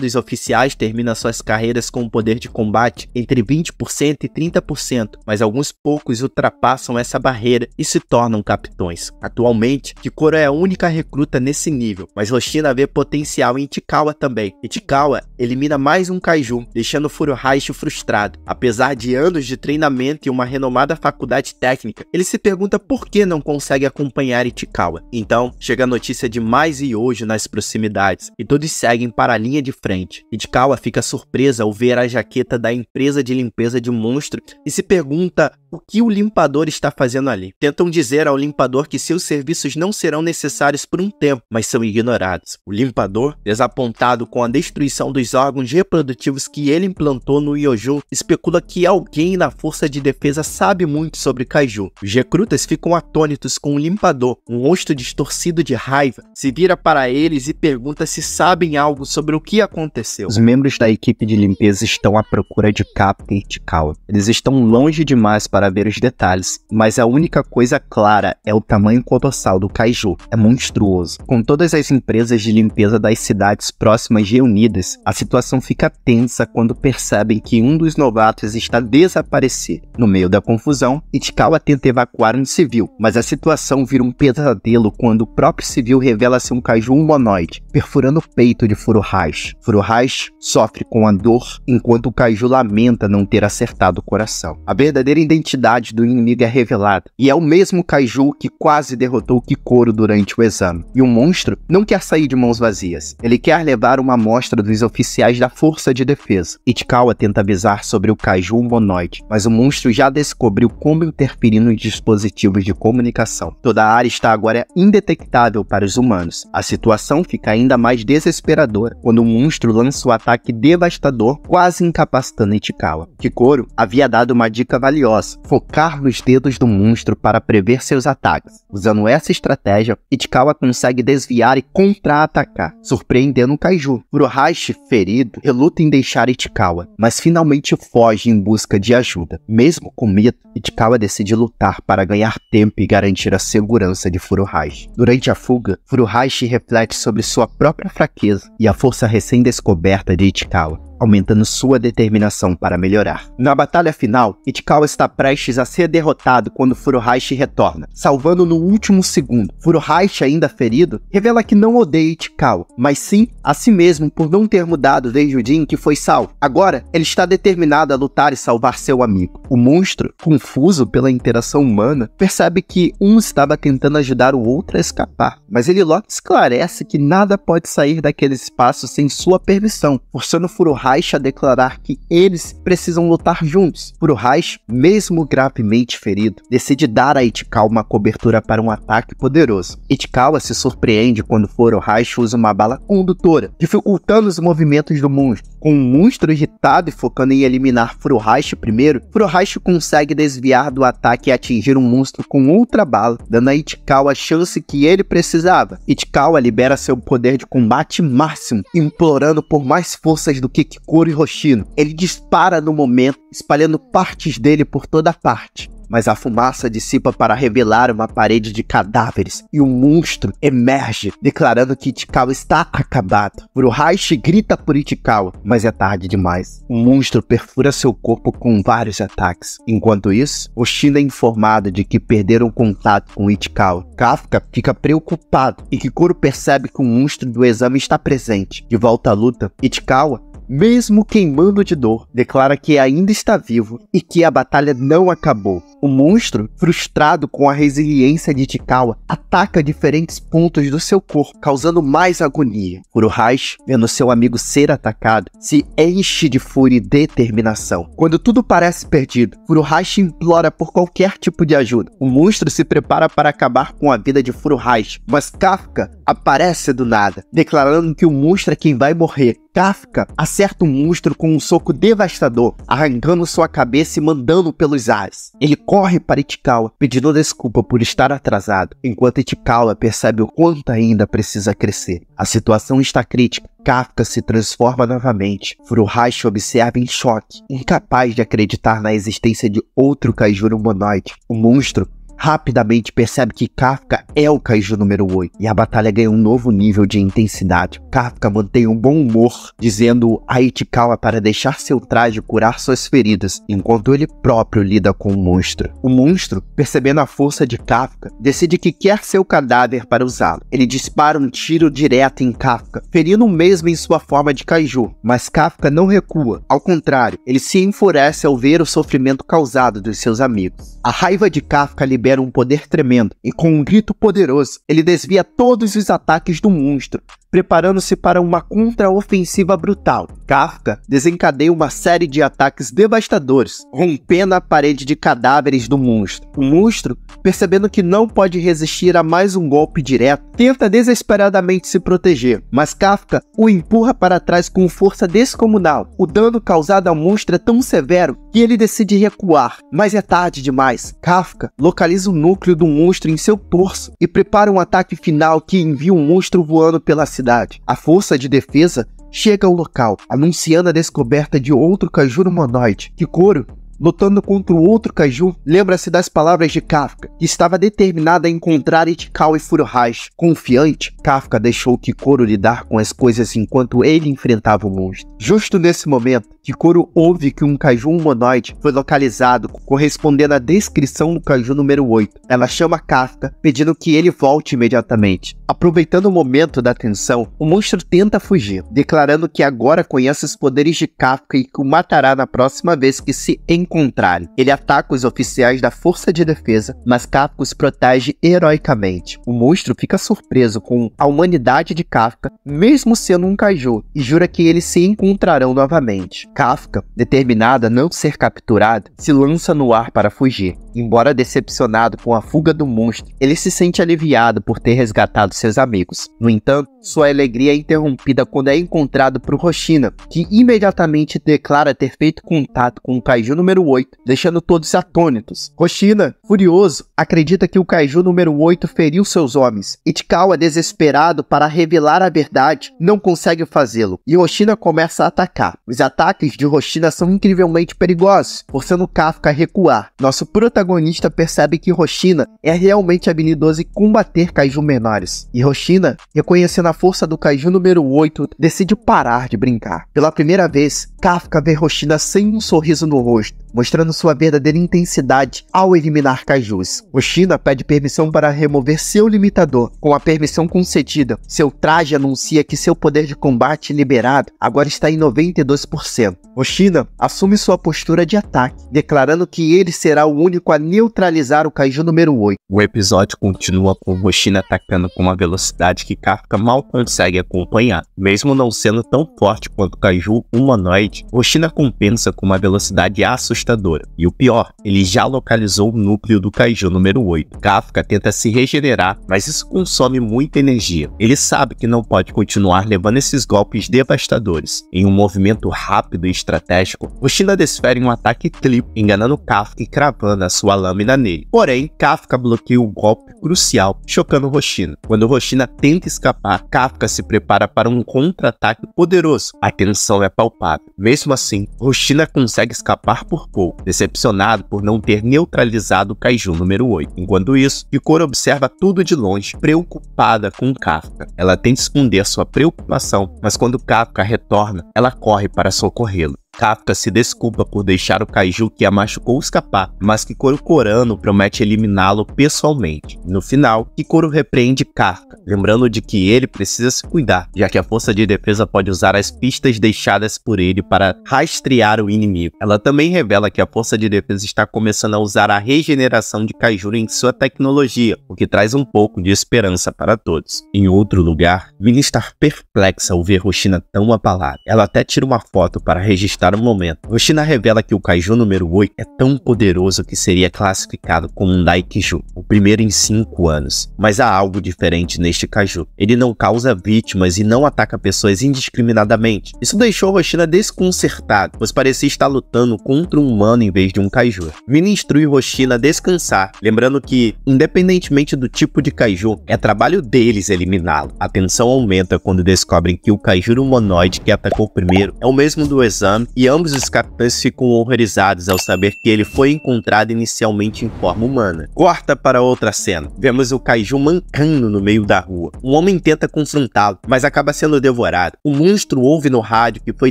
dos oficiais termina suas carreiras com o poder de combate entre 20% e 30%, mas alguns poucos ultrapassam essa barreira e se tornam capitões. Atualmente, de Ikoro é a única recruta nesse nível, mas Roshina vê potencial em Itikawa também. Itikawa elimina mais um Kaiju, deixando Furuhashi frustrado. Apesar de anos de treinamento e uma renomada faculdade técnica, ele se pergunta por que não consegue acompanhar Itikawa. Então, chega a notícia de mais hoje nas proximidades, e todos seguem para a linha de frente. Itikawa fica surpresa ao ver a jaqueta da empresa de limpeza de monstro e se pergunta o que o limpador está fazendo ali. Tentam dizer ao limpador que seus serviços não serão necessários por um tempo, mas são ignorados. O limpador, desapontado com a destruição dos órgãos reprodutivos que ele implantou no Yojo, especula que alguém na força de defesa sabe muito sobre Kaiju. Os recrutas ficam atônitos com o limpador, um rosto distorcido de raiva, se vira para eles e pergunta se sabem algo sobre o que aconteceu. Os membros da equipe de limpeza estão à procura de Captain Tikawa. Eles estão longe demais para ver os detalhes, mas a única coisa clara é o tamanho colossal do Kaiju Caju é monstruoso. Com todas as empresas de limpeza das cidades próximas reunidas, a situação fica tensa quando percebem que um dos novatos está desaparecido. No meio da confusão, Itikawa tenta evacuar um civil, mas a situação vira um pesadelo quando o próprio civil revela ser um caju humanoide, perfurando o peito de Furuhash. Furuhash sofre com a dor enquanto o caju lamenta não ter acertado o coração. A verdadeira identidade do inimigo é revelada, e é o mesmo caju que quase derrotou Kiko ouro durante o exame. E o monstro não quer sair de mãos vazias. Ele quer levar uma amostra dos oficiais da Força de Defesa. Itikawa tenta avisar sobre o Kaiju humanoide, mas o monstro já descobriu como interferir nos dispositivos de comunicação. Toda a área está agora indetectável para os humanos. A situação fica ainda mais desesperadora quando o monstro lança o um ataque devastador, quase incapacitando Itikawa. Kikoro havia dado uma dica valiosa: focar nos dedos do monstro para prever seus ataques. Usando essa estratégia, estratégia, Ichikawa consegue desviar e contra-atacar, surpreendendo o Kaiju. Kurohashi, ferido, reluta em deixar Ichikawa, mas finalmente foge em busca de ajuda. Mesmo com medo, Ichikawa decide lutar para ganhar tempo e garantir a segurança de Furuhashi. Durante a fuga, Furuhashi reflete sobre sua própria fraqueza e a força recém-descoberta de Ichikawa aumentando sua determinação para melhorar. Na batalha final, Itikawa está prestes a ser derrotado quando Furuhashi retorna, salvando no último segundo. Furuhashi, ainda ferido, revela que não odeia Itikawa, mas sim a si mesmo por não ter mudado desde o dia em que foi salvo. Agora, ele está determinado a lutar e salvar seu amigo. O monstro, confuso pela interação humana, percebe que um estava tentando ajudar o outro a escapar, mas ele logo esclarece que nada pode sair daquele espaço sem sua permissão, forçando Furuhashi Reich a declarar que eles precisam lutar juntos. Por Reich, mesmo gravemente ferido, decide dar a Itikawa uma cobertura para um ataque poderoso. Itikawa se surpreende quando Foro Reich usa uma bala condutora, dificultando os movimentos do monstro. Com o monstro irritado e focando em eliminar Foro Reich primeiro, Foro Reich consegue desviar do ataque e atingir o um monstro com outra bala, dando a Itikawa a chance que ele precisava. Itikawa libera seu poder de combate máximo, implorando por mais forças do que escuro e roxino. Ele dispara no momento, espalhando partes dele por toda parte. Mas a fumaça dissipa para revelar uma parede de cadáveres e um monstro emerge, declarando que Ichikawa está acabado. Furuhashi grita por Ichikawa, mas é tarde demais. O monstro perfura seu corpo com vários ataques. Enquanto isso, Oshina é informado de que perderam contato com Ichikawa. Kafka fica preocupado e Kikuro percebe que o monstro do exame está presente. De volta à luta, Ichikawa mesmo queimando de dor, declara que ainda está vivo e que a batalha não acabou. O monstro, frustrado com a resiliência de Chikawa, ataca diferentes pontos do seu corpo, causando mais agonia. Kurohashi, vendo seu amigo ser atacado, se enche de fúria e determinação. Quando tudo parece perdido, Furuhashi implora por qualquer tipo de ajuda. O monstro se prepara para acabar com a vida de Furuhashi, mas Kafka aparece do nada, declarando que o monstro é quem vai morrer. Kafka acerta o monstro com um soco devastador, arrancando sua cabeça e mandando pelos ares. Ele corre para Itikawa, pedindo desculpa por estar atrasado, enquanto Itikawa percebe o quanto ainda precisa crescer. A situação está crítica. Kafka se transforma novamente. Furuhashi observa em choque, incapaz de acreditar na existência de outro Kaijuro humanoide. O monstro rapidamente percebe que Kafka é o Kaiju número 8 e a batalha ganha um novo nível de intensidade. Kafka mantém um bom humor, dizendo a Itikawa para deixar seu traje curar suas feridas, enquanto ele próprio lida com o monstro. O monstro, percebendo a força de Kafka, decide que quer seu cadáver para usá-lo. Ele dispara um tiro direto em Kafka, ferindo o mesmo em sua forma de Kaiju, mas Kafka não recua. Ao contrário, ele se enfurece ao ver o sofrimento causado dos seus amigos. A raiva de Kafka libera requer um poder tremendo, e com um grito poderoso, ele desvia todos os ataques do monstro, preparando-se para uma contraofensiva brutal. Kafka desencadeia uma série de ataques devastadores, rompendo a parede de cadáveres do monstro. O monstro, percebendo que não pode resistir a mais um golpe direto, tenta desesperadamente se proteger, mas Kafka o empurra para trás com força descomunal. O dano causado ao monstro é tão severo que ele decide recuar, mas é tarde demais. Kafka localiza o núcleo do monstro em seu torso e prepara um ataque final que envia o um monstro voando pela cidade cidade. A força de defesa chega ao local, anunciando a descoberta de outro caju humanoide, que coro? lutando contra o outro kaiju, lembra-se das palavras de Kafka, que estava determinada a encontrar Ichikawa e Furuhashi. Confiante, Kafka deixou Kikoro lidar com as coisas enquanto ele enfrentava o monstro. Justo nesse momento, Kikoro ouve que um kaiju humanoide foi localizado, correspondendo à descrição do kaiju número 8. Ela chama Kafka, pedindo que ele volte imediatamente. Aproveitando o momento da tensão, o monstro tenta fugir, declarando que agora conhece os poderes de Kafka e que o matará na próxima vez que se encontre contrário. Ele ataca os oficiais da Força de Defesa, mas Kafka os protege heroicamente. O monstro fica surpreso com a humanidade de Kafka, mesmo sendo um caju, e jura que eles se encontrarão novamente. Kafka, determinada a não ser capturada, se lança no ar para fugir. Embora decepcionado com a fuga do monstro, ele se sente aliviado por ter resgatado seus amigos. No entanto, sua alegria é interrompida quando é encontrado por Roshina, que imediatamente declara ter feito contato com o Kaiju número 8, deixando todos atônitos. Roshina, furioso, acredita que o Kaiju número 8 feriu seus homens. Itkawa, desesperado para revelar a verdade, não consegue fazê-lo, e Roshina começa a atacar. Os ataques de Roshina são incrivelmente perigosos, forçando Kafka a recuar. Nosso protagonista protagonista percebe que Roshina é realmente habilidoso em combater Kaiju menores, e Roshina, reconhecendo a força do Kaiju número 8, decide parar de brincar. Pela primeira vez, Kafka vê Roshina sem um sorriso no rosto, mostrando sua verdadeira intensidade ao eliminar Kaijus. Roshina pede permissão para remover seu limitador. Com a permissão concedida, seu traje anuncia que seu poder de combate liberado agora está em 92%. Roshina assume sua postura de ataque, declarando que ele será o único a neutralizar o Kaiju número 8. O episódio continua com Roshina atacando com uma velocidade que Kafka mal consegue acompanhar. Mesmo não sendo tão forte quanto o Kaiju humanoide, Roshina compensa com uma velocidade assustadora. E o pior, ele já localizou o núcleo do Kaiju número 8. Kafka tenta se regenerar, mas isso consome muita energia. Ele sabe que não pode continuar levando esses golpes devastadores. Em um movimento rápido e estratégico, Roshina desfere um ataque triplo, enganando Kafka e cravando a sua lâmina nele. Porém, Kafka bloqueia um golpe crucial, chocando Roshina. Quando Roshina tenta escapar, Kafka se prepara para um contra-ataque poderoso. A tensão é palpável. Mesmo assim, Roshina consegue escapar por pouco, decepcionado por não ter neutralizado o Kaiju número 8. Enquanto isso, Ikora observa tudo de longe, preocupada com Kafka. Ela tenta esconder sua preocupação, mas quando Kafka retorna, ela corre para socorrê-lo. Kafka se desculpa por deixar o Kaiju que a machucou escapar, mas Kikoro Corano promete eliminá-lo pessoalmente. No final, Kikoro repreende Kafka, lembrando de que ele precisa se cuidar, já que a força de defesa pode usar as pistas deixadas por ele para rastrear o inimigo. Ela também revela que a força de defesa está começando a usar a regeneração de Kaiju em sua tecnologia, o que traz um pouco de esperança para todos. Em outro lugar, Vini está perplexa ao ver Roshina tão abalada. Ela até tira uma foto para registrar estar momento. Oshina revela que o Kaiju número 8 é tão poderoso que seria classificado como um Daikiju, o primeiro em 5 anos. Mas há algo diferente neste Kaiju. Ele não causa vítimas e não ataca pessoas indiscriminadamente. Isso deixou Oshina desconcertado, pois parecia estar lutando contra um humano em vez de um Kaiju. Vini instrui Oshina a descansar, lembrando que, independentemente do tipo de Kaiju, é trabalho deles eliminá-lo. A tensão aumenta quando descobrem que o Kaiju humanoide que atacou primeiro é o mesmo do exame e ambos os capitães ficam horrorizados ao saber que ele foi encontrado inicialmente em forma humana. Corta para outra cena. Vemos o Kaiju mancando no meio da rua. Um homem tenta confrontá-lo, mas acaba sendo devorado. O monstro ouve no rádio que foi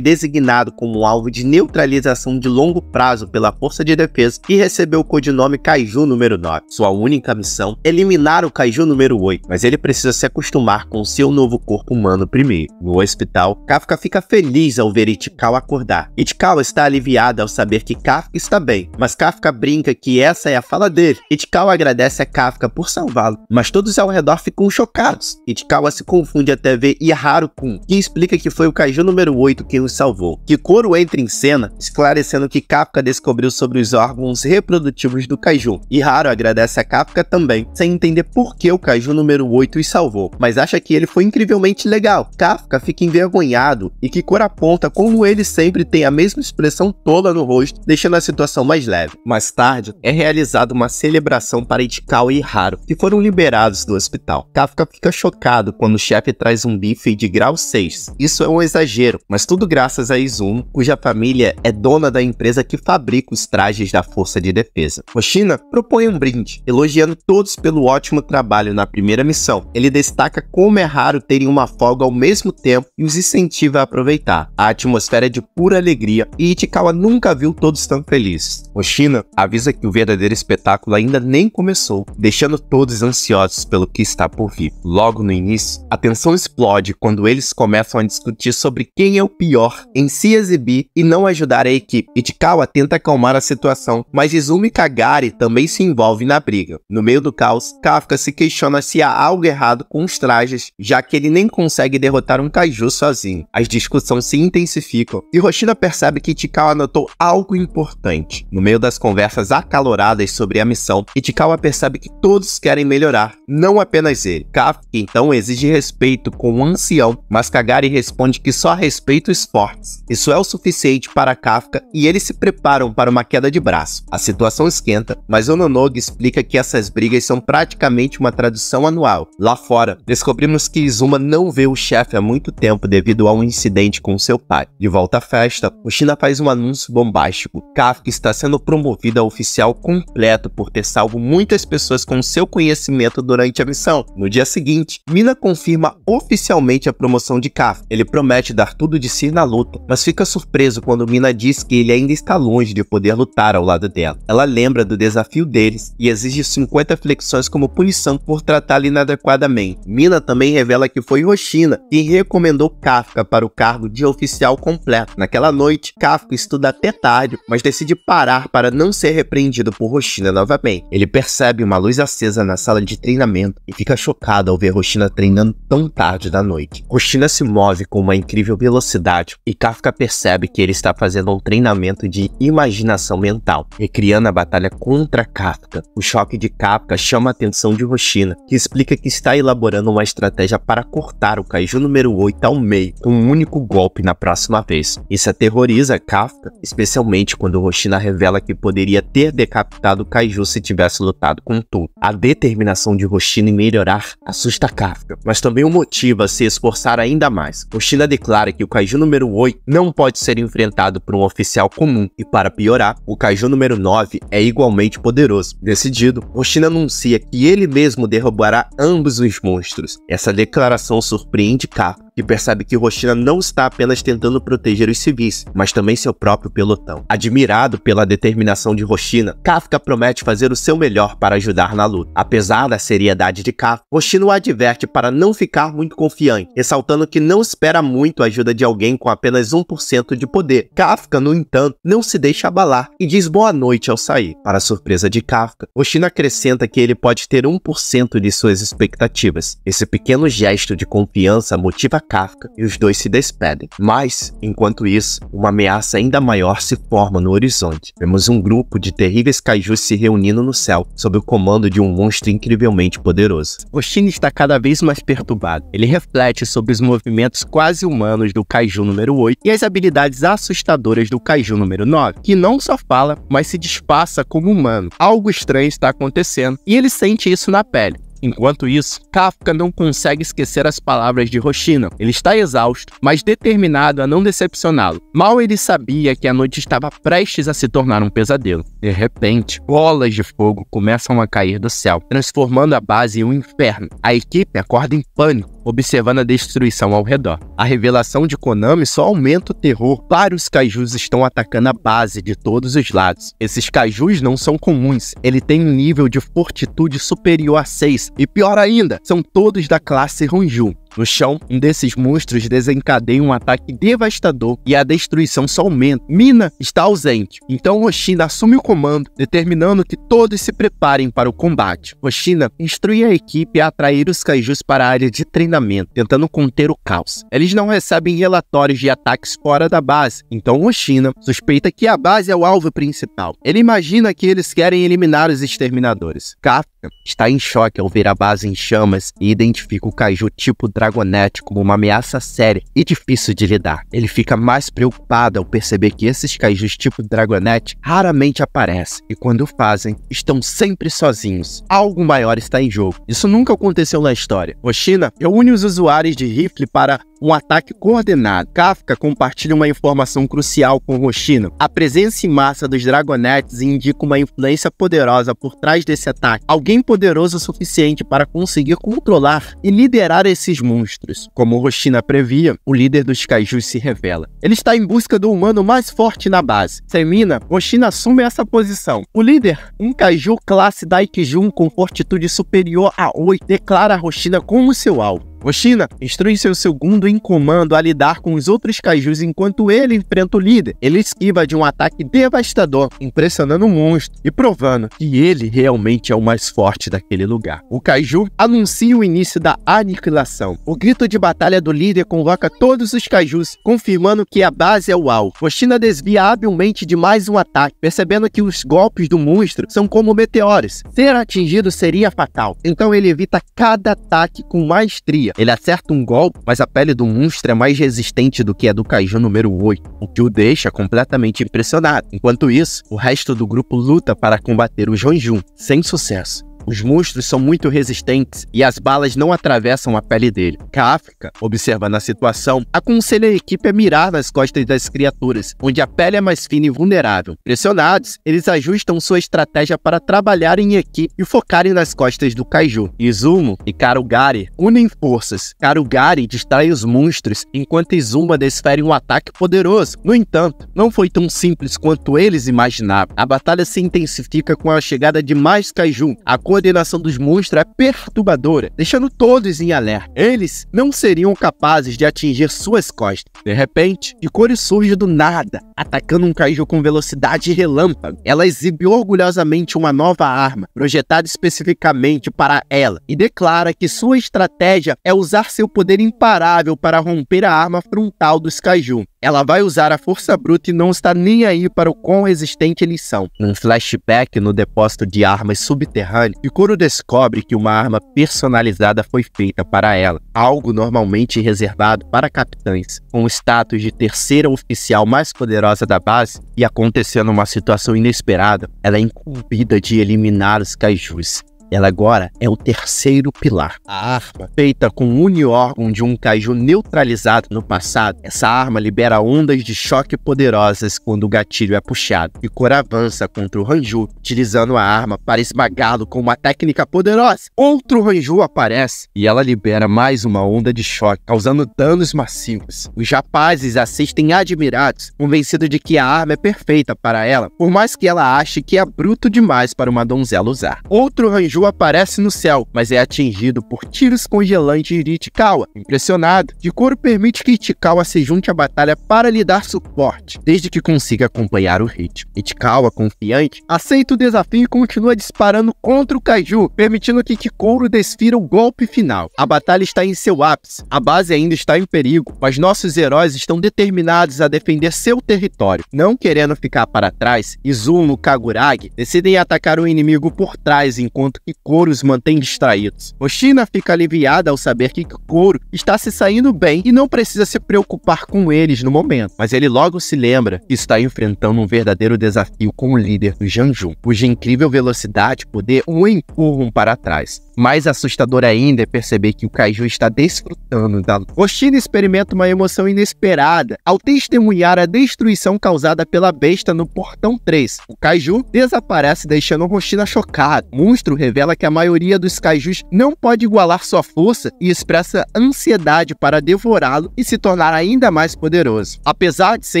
designado como alvo de neutralização de longo prazo pela Força de Defesa e recebeu o codinome Kaiju número 9. Sua única missão, eliminar o Kaiju número 8, mas ele precisa se acostumar com seu novo corpo humano primeiro. No hospital, Kafka fica feliz ao ver Ichikawa acordar, Itikawa está aliviada ao saber que Kafka está bem, mas Kafka brinca que essa é a fala dele. Itikawa agradece a Kafka por salvá-lo, mas todos ao redor ficam chocados. Itikawa se confunde até ver Iharu-kun, que explica que foi o Kaiju número 8 quem o salvou. Kikoro entra em cena, esclarecendo que Kafka descobriu sobre os órgãos reprodutivos do Kaiju. Iharu agradece a Kafka também, sem entender por que o Kaiju número 8 os salvou, mas acha que ele foi incrivelmente legal. Kafka fica envergonhado e Kikoro aponta como ele sempre tem mantém a mesma expressão toda no rosto, deixando a situação mais leve. Mais tarde, é realizada uma celebração para Itikau e Haru, que foram liberados do hospital. Kafka fica chocado quando o chefe traz um bife de grau 6. Isso é um exagero, mas tudo graças a Izumo, cuja família é dona da empresa que fabrica os trajes da Força de Defesa. Oshina propõe um brinde, elogiando todos pelo ótimo trabalho na primeira missão. Ele destaca como é raro terem uma folga ao mesmo tempo e os incentiva a aproveitar. A atmosfera é de pura alegria alegria e Ichikawa nunca viu todos tão felizes. Oshina avisa que o verdadeiro espetáculo ainda nem começou, deixando todos ansiosos pelo que está por vir. Logo no início, a tensão explode quando eles começam a discutir sobre quem é o pior em se exibir e não ajudar a equipe. Ichikawa tenta acalmar a situação, mas Izumi Kagari também se envolve na briga. No meio do caos, Kafka se questiona se há algo errado com os trajes, já que ele nem consegue derrotar um Kaiju sozinho. As discussões se intensificam e Roshina percebe que Itikawa anotou algo importante. No meio das conversas acaloradas sobre a missão, Itikawa percebe que todos querem melhorar, não apenas ele. Kafka então exige respeito com o ancião, mas Kagari responde que só respeita os fortes. Isso é o suficiente para Kafka e eles se preparam para uma queda de braço. A situação esquenta, mas Ononog explica que essas brigas são praticamente uma tradição anual. Lá fora, descobrimos que Izuma não vê o chefe há muito tempo devido a um incidente com seu pai. De volta à festa, China faz um anúncio bombástico. Kafka está sendo promovido a oficial completo por ter salvo muitas pessoas com seu conhecimento durante a missão. No dia seguinte, Mina confirma oficialmente a promoção de Kafka. Ele promete dar tudo de si na luta, mas fica surpreso quando Mina diz que ele ainda está longe de poder lutar ao lado dela. Ela lembra do desafio deles e exige 50 flexões como punição por tratá-la inadequadamente. Mina também revela que foi Roshina quem recomendou Kafka para o cargo de oficial completo. Naquela noite, noite, Kafka estuda até tarde, mas decide parar para não ser repreendido por Roxina novamente. Ele percebe uma luz acesa na sala de treinamento e fica chocado ao ver Roxina treinando tão tarde da noite. Roxina se move com uma incrível velocidade e Kafka percebe que ele está fazendo um treinamento de imaginação mental, recriando a batalha contra Kafka. O choque de Kafka chama a atenção de Roxina, que explica que está elaborando uma estratégia para cortar o Kaiju número 8 ao meio, com um único golpe na próxima vez. Isso é aterroriza Kafka, especialmente quando Roshina revela que poderia ter decapitado Kaiju se tivesse lutado com Tu. A determinação de Roshina em melhorar assusta Kafka, mas também o motiva a se esforçar ainda mais. Roshina declara que o Kaiju número 8 não pode ser enfrentado por um oficial comum, e para piorar, o Kaiju número 9 é igualmente poderoso. Decidido, Roshina anuncia que ele mesmo derrubará ambos os monstros. Essa declaração surpreende Kafka e percebe que Rochina não está apenas tentando proteger os civis, mas também seu próprio pelotão. Admirado pela determinação de Rochina, Kafka promete fazer o seu melhor para ajudar na luta. Apesar da seriedade de Kafka, Rochina o adverte para não ficar muito confiante, ressaltando que não espera muito a ajuda de alguém com apenas 1% de poder. Kafka, no entanto, não se deixa abalar e diz boa noite ao sair. Para surpresa de Kafka, Rochina acrescenta que ele pode ter 1% de suas expectativas. Esse pequeno gesto de confiança motiva Kafka e os dois se despedem. Mas, enquanto isso, uma ameaça ainda maior se forma no horizonte. Vemos um grupo de terríveis kaijus se reunindo no céu, sob o comando de um monstro incrivelmente poderoso. Oshin está cada vez mais perturbado. Ele reflete sobre os movimentos quase humanos do kaiju número 8 e as habilidades assustadoras do kaiju número 9, que não só fala, mas se disfarça como humano. Algo estranho está acontecendo e ele sente isso na pele. Enquanto isso, Kafka não consegue esquecer as palavras de Roshina. Ele está exausto, mas determinado a não decepcioná-lo. Mal ele sabia que a noite estava prestes a se tornar um pesadelo. De repente, bolas de fogo começam a cair do céu, transformando a base em um inferno. A equipe acorda em pânico observando a destruição ao redor. A revelação de Konami só aumenta o terror. Vários kaijus estão atacando a base de todos os lados. Esses kaijus não são comuns, ele tem um nível de fortitude superior a 6, e pior ainda, são todos da classe Ronju. No chão, um desses monstros desencadeia um ataque devastador e a destruição só aumenta. Mina está ausente, então Oshina assume o comando, determinando que todos se preparem para o combate. Oshina instrui a equipe a atrair os kaijus para a área de treinamento, tentando conter o caos. Eles não recebem relatórios de ataques fora da base, então Oshina suspeita que a base é o alvo principal. Ele imagina que eles querem eliminar os exterminadores. Kafka está em choque ao ver a base em chamas e identifica o kaiju tipo Dragonette como uma ameaça séria e difícil de lidar. Ele fica mais preocupado ao perceber que esses kaijus tipo Dragonette raramente aparecem e quando fazem, estão sempre sozinhos. Algo maior está em jogo. Isso nunca aconteceu na história. Oshina reúne os usuários de rifle para um ataque coordenado. Kafka compartilha uma informação crucial com Roshino. A presença em massa dos dragonetes indica uma influência poderosa por trás desse ataque. Alguém poderoso o suficiente para conseguir controlar e liderar esses monstros. Como Roshina previa, o líder dos Kaijus se revela. Ele está em busca do humano mais forte na base. Sem mina, Roshina assume essa posição. O líder, um Kaiju classe Daikijun com fortitude superior a 8, declara Roshina como seu alvo. Oshina instrui seu segundo em comando a lidar com os outros kaijus enquanto ele enfrenta o líder. Ele esquiva de um ataque devastador, impressionando o monstro e provando que ele realmente é o mais forte daquele lugar. O kaiju anuncia o início da aniquilação. O grito de batalha do líder convoca todos os kaijus, confirmando que a base é o alvo. Oshina desvia habilmente de mais um ataque, percebendo que os golpes do monstro são como meteoros. Ser atingido seria fatal, então ele evita cada ataque com maestria. Ele acerta um golpe, mas a pele do monstro é mais resistente do que a do Kaiju número 8, o que o deixa completamente impressionado. Enquanto isso, o resto do grupo luta para combater o Jonjun, sem sucesso. Os monstros são muito resistentes e as balas não atravessam a pele dele. Kafka, observando a situação, aconselha a equipe a mirar nas costas das criaturas, onde a pele é mais fina e vulnerável. Pressionados, eles ajustam sua estratégia para trabalhar em equipe e focarem nas costas do Kaiju. Izumo e Karugari unem forças. Karugari distrai os monstros enquanto Izuma desfere um ataque poderoso. No entanto, não foi tão simples quanto eles imaginavam. A batalha se intensifica com a chegada de mais Kaiju. A coordenação dos monstros é perturbadora, deixando todos em alerta. Eles não seriam capazes de atingir suas costas. De repente, Ikori surge do nada, atacando um kaiju com velocidade relâmpago. Ela exibe orgulhosamente uma nova arma, projetada especificamente para ela, e declara que sua estratégia é usar seu poder imparável para romper a arma frontal dos kaiju. Ela vai usar a força bruta e não está nem aí para o quão resistente eles são. Num flashback no depósito de armas subterrâneo, Kuro descobre que uma arma personalizada foi feita para ela, algo normalmente reservado para capitães. Com o status de terceira oficial mais poderosa da base e acontecendo uma situação inesperada, ela é incumbida de eliminar os kaijus. Ela agora é o terceiro pilar. A arma, feita com o uniórgão de um caju neutralizado no passado, essa arma libera ondas de choque poderosas quando o gatilho é puxado. E Cora avança contra o Ranju, utilizando a arma para esmagá-lo com uma técnica poderosa. Outro Ranju aparece e ela libera mais uma onda de choque, causando danos massivos. Os rapazes assistem admirados, convencidos de que a arma é perfeita para ela, por mais que ela ache que é bruto demais para uma donzela usar. Outro Ranju aparece no céu, mas é atingido por tiros congelantes de Ichikawa. Impressionado, Jikoro permite que Ichikawa se junte à batalha para lhe dar suporte, desde que consiga acompanhar o ritmo. Ichikawa, confiante, aceita o desafio e continua disparando contra o Kaiju, permitindo que Kikoro desfira o golpe final. A batalha está em seu ápice, a base ainda está em perigo, mas nossos heróis estão determinados a defender seu território. Não querendo ficar para trás, Izumo Kaguragi decidem atacar o inimigo por trás enquanto que que Coro os mantém distraídos. Oshina fica aliviada ao saber que Coro está se saindo bem e não precisa se preocupar com eles no momento, mas ele logo se lembra que está enfrentando um verdadeiro desafio com o líder do Janjun, cuja incrível velocidade e poder o empurram para trás. Mais assustador ainda é perceber que o Kaiju está desfrutando da luta. Oshina experimenta uma emoção inesperada ao testemunhar a destruição causada pela besta no Portão 3. O Kaiju desaparece deixando Oshina chocado. O monstro revela revela que a maioria dos kaijus não pode igualar sua força e expressa ansiedade para devorá-lo e se tornar ainda mais poderoso. Apesar de ser